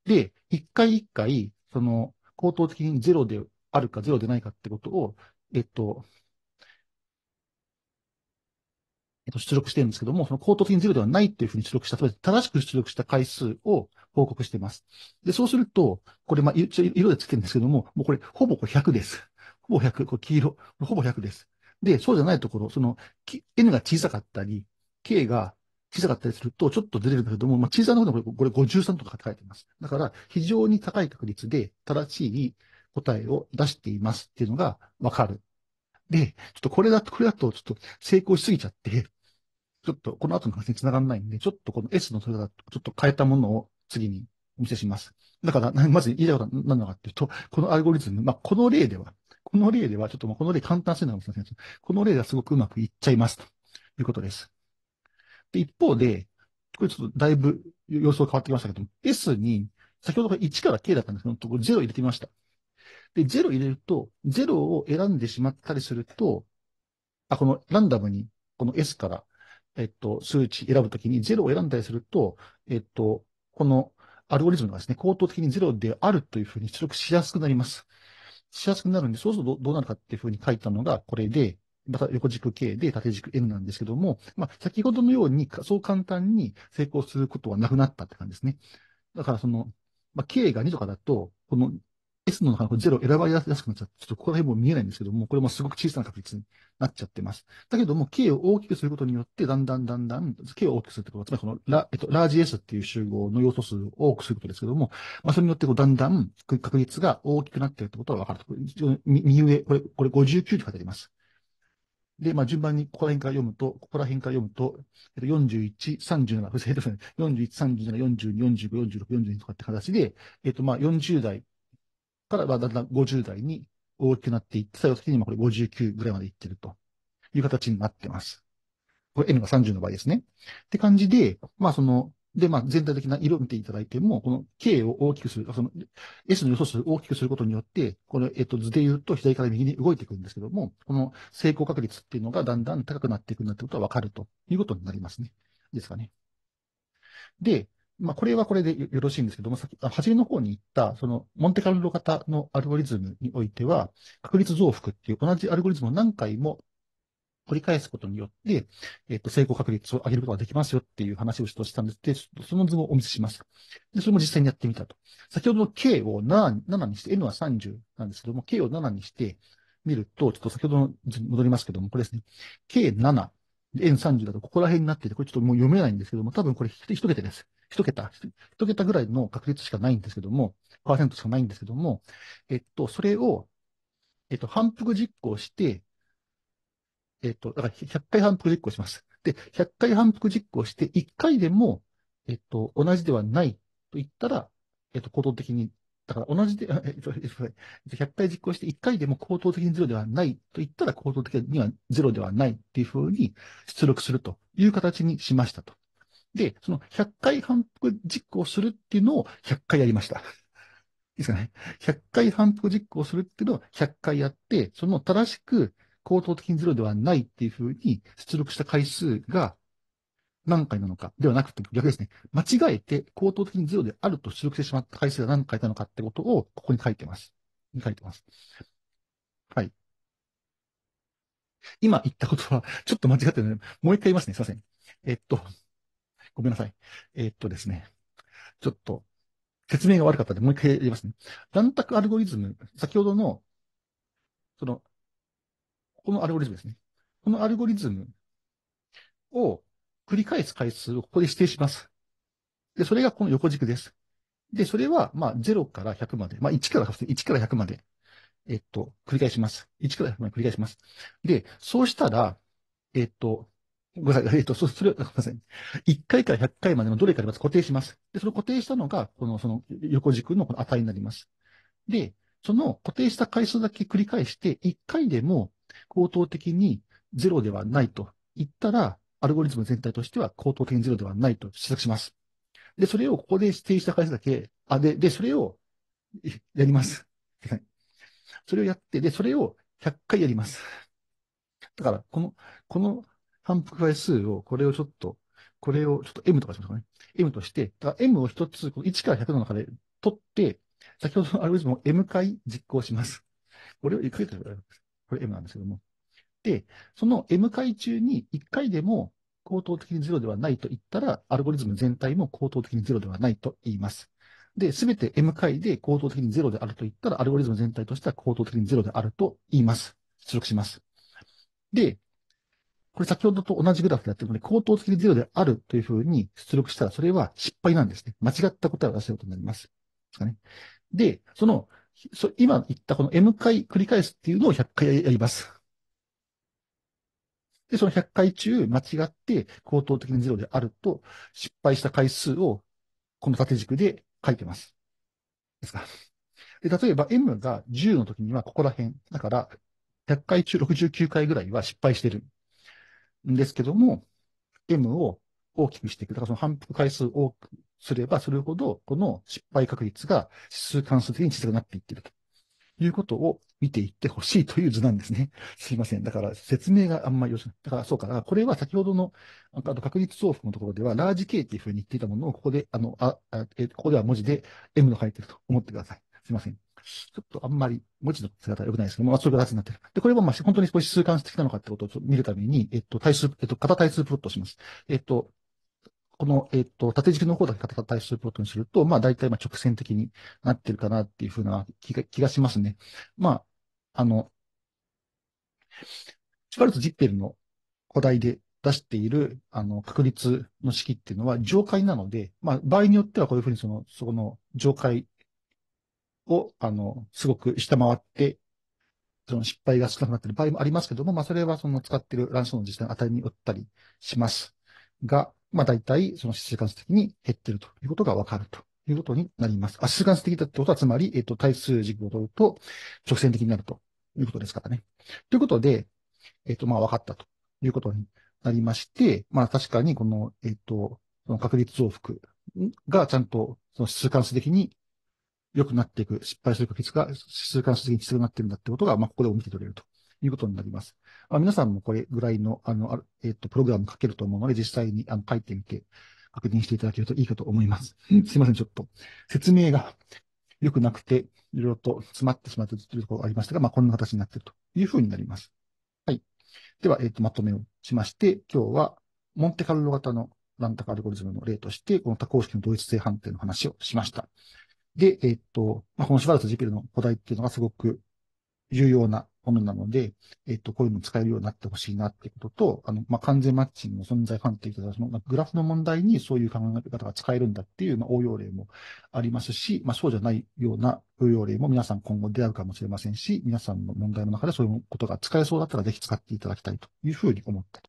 で、1回1回、その、口頭的に0であるか0でないかってことを、えっと、えっと、出力してるんですけども、その口頭的に0ではないっていうふうに出力した、正しく出力した回数を報告してます。で、そうすると、これ、まあ、色でつけるんですけども、もうこれ、ほぼ100です。ほぼ100、これ黄色、ほぼ100です。で、そうじゃないところ、その、N が小さかったり、K が小さかったりすると、ちょっと出れるんだけども、まあ、小さな方でもこれ、これ53とか書いてます。だから、非常に高い確率で正しい答えを出していますっていうのがわかる。で、ちょっとこれだと、これだと、ちょっと成功しすぎちゃって、ちょっとこの後の話に繋がらないんで、ちょっとこの S のそれだと、ちょっと変えたものを次にお見せします。だから、まず言いたいことは何なのかっていうと、このアルゴリズム、まあ、この例では、この例では、ちょっとこの例簡単性なんですね。この例ではすごくうまくいっちゃいます。ということです。で、一方で、これちょっとだいぶ様子が変わってきましたけども、S に、先ほどが1から K だったんですけど、これ0入れてみました。で、0入れると、0を選んでしまったりすると、あ、このランダムに、この S から、えっと、数値選ぶときに0を選んだりすると、えっと、このアルゴリズムがですね、口頭的に0であるというふうに出力しやすくなります。しやすくなるんで、そうするとどうなるかっていうふうに書いたのがこれで、また横軸 K で縦軸 N なんですけども、まあ、先ほどのように、そう簡単に成功することはなくなったって感じですね。だからその、まあ、K が2とかだと、このいつのかゼロ選ばれやすくなっちゃって、ちょっとここら辺も見えないんですけども、これもすごく小さな確率になっちゃってます。だけども、K を大きくすることによって、だんだんだんだん、K を大きくするってことは、つまりこのラ、えっと、ラージ S っていう集合の要素数を多くすることですけども、まあ、それによってこうだんだん確率が大きくなってるってことがわかると。右上、これ、これ59て書いてあります。で、まあ、順番にここら辺から読むと、ここら辺から読むと、えっと、41、37、不正ですね。41、37、42、45、46、42とかって形で、えっと、まあ、40代、から、まあ、だんだん50代に大きくなっていって、最終的に今これ59ぐらいまでいってるという形になってます。これ N が30の場合ですね。って感じで、まあその、で、まあ全体的な色を見ていただいても、この K を大きくする、その S の予想数を大きくすることによって、この、えっと、図で言うと左から右に動いていくんですけども、この成功確率っていうのがだんだん高くなっていくんだってことはわかるということになりますね。ですかね。で、まあ、これはこれでよろしいんですけども、さっき、初めの方に言った、その、モンテカルロ型のアルゴリズムにおいては、確率増幅っていう同じアルゴリズムを何回も繰り返すことによって、えっ、と、成功確率を上げることができますよっていう話をしとしたんですで、その図をお見せします。で、それも実際にやってみたと。先ほどの K を 7, 7にして、N は30なんですけども、K を7にしてみると、ちょっと先ほどの図に戻りますけども、これですね。K7、N30 だとここら辺になってて、これちょっともう読めないんですけども、多分これ一桁です。一桁、一桁ぐらいの確率しかないんですけども、パーセントしかないんですけども、えっと、それを、えっと、反復実行して、えっと、だから100回反復実行します。で、100回反復実行して、1回でも、えっと、同じではないと言ったら、えっと、行動的に、だから同じで、えっと、100回実行して1回でも行動的にゼロではないと言ったら、行動的にはゼロではないっていうふうに出力するという形にしましたと。で、その100回反復実行するっていうのを100回やりました。いいですかね。100回反復実行するっていうのを100回やって、その正しく口頭的にゼロではないっていうふうに出力した回数が何回なのか、ではなくて逆ですね。間違えて口頭的にゼロであると出力してしまった回数が何回なのかってことをここに書いてます。書いてます。はい。今言ったことはちょっと間違ってるので、もう一回言いますね。すいません。えっと、ごめんなさい。えー、っとですね。ちょっと、説明が悪かったんで、もう一回言いますね。乱択アルゴリズム、先ほどの、その、このアルゴリズムですね。このアルゴリズムを繰り返す回数をここで指定します。で、それがこの横軸です。で、それは、まあ、0から100まで、まあ、1から、1から100まで、えっと、繰り返します。1から100まで繰り返します。で、そうしたら、えっと、ごめんなさい。えっと、そそれ、ごめんなさい。1回から100回までのどれかでまず固定します。で、その固定したのが、この、その横軸のこの値になります。で、その固定した回数だけ繰り返して、1回でも高等的に0ではないと言ったら、アルゴリズム全体としては高等的に0ではないと試作します。で、それをここで指定した回数だけ、あ、で、で、それをやります。それをやって、で、それを100回やります。だから、この、この反復回数を、これをちょっと、これをちょっと M とかしますかね。M として、だから M を一つ、この1から100の中で取って、先ほどのアルゴリズムを M 回実行します。これを1回とれます。これ M なんですけども。で、その M 回中に1回でも高等的に0ではないと言ったら、アルゴリズム全体も高等的に0ではないと言います。で、すべて M 回で高等的に0であると言ったら、アルゴリズム全体としては高等的に0であると言います。出力します。で、これ先ほどと同じグラフやってるので、口頭的0であるというふうに出力したら、それは失敗なんですね。間違った答えを出ることになります。ですかね。で、その、そ今言ったこの M 回繰り返すっていうのを100回やります。で、その100回中、間違って口頭的に0であると、失敗した回数を、この縦軸で書いてます。ですか。で、例えば M が10の時にはここら辺。だから、100回中69回ぐらいは失敗してる。んですけども、M を大きくしていく。だからその反復回数を多くすればするほど、この失敗確率が指数関数的に小さくなっていってるということを見ていってほしいという図なんですね。すいません。だから説明があんまりよしくない。だからそうか。だこれは先ほどの、あの確率増幅のところでは、ラージ K っていうふうに言っていたものを、ここで、あの、あ、えここでは文字で M の書いてると思ってください。すいません。ちょっとあんまり文字の姿は良くないですけどまあ、そういう形になってる。で、これも、まあ本当に少し数関してきたのかってことを見るために、えっと、対数、えっと、型対数プロットします。えっと、この、えっと、縦軸の方だけ型対数プロットにすると、まあ大体まあ直線的になってるかなっていうふうな気が気がしますね。まあ、あの、シュパルツ・ジッペルの古代で出している、あの、確率の式っていうのは上階なので、まあ、場合によってはこういうふうにその、そこの上階を、あの、すごく下回って、その失敗が少なくなっている場合もありますけども、まあ、それはその使っている乱数の実際の値によったりしますが、まあ、大体、その指数関数的に減っているということがわかるということになります。あ、指数関数的だってことは、つまり、えっ、ー、と、対数軸を取ると直線的になるということですからね。ということで、えっ、ー、と、まあ、わかったということになりまして、まあ、確かに、この、えっ、ー、と、その確率増幅がちゃんと、その指数関数的に良くなっていく、失敗する確率が指数関数的に強くなっているんだってことが、まあ、ここでも見て取れるということになります。まあ、皆さんもこれぐらいの、あの、あえっ、ー、と、プログラム書けると思うので、実際にあの書いてみて確認していただけるといいかと思います。すいません、ちょっと説明が良くなくて、いろいろと詰まってしまっているところがありましたが、まあ、こんな形になっているというふうになります。はい。では、えっ、ー、と、まとめをしまして、今日は、モンテカルロ型のランタカアルゴリズムの例として、この多項式の同一性判定の話をしました。で、えっと、まあ、このシばバルツ・ジェの古代っていうのがすごく重要なものなので、えっと、こういうの使えるようになってほしいなってことと、あの、まあ、完全マッチングの存在感っていうか、その、まあ、グラフの問題にそういう考え方が使えるんだっていう、まあ、応用例もありますし、まあ、そうじゃないような応用例も皆さん今後出会うかもしれませんし、皆さんの問題の中でそういうことが使えそうだったらぜひ使っていただきたいというふうに思ったと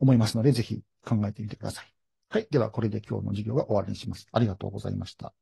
思いますので、ぜひ考えてみてください。はい。では、これで今日の授業は終わりにします。ありがとうございました。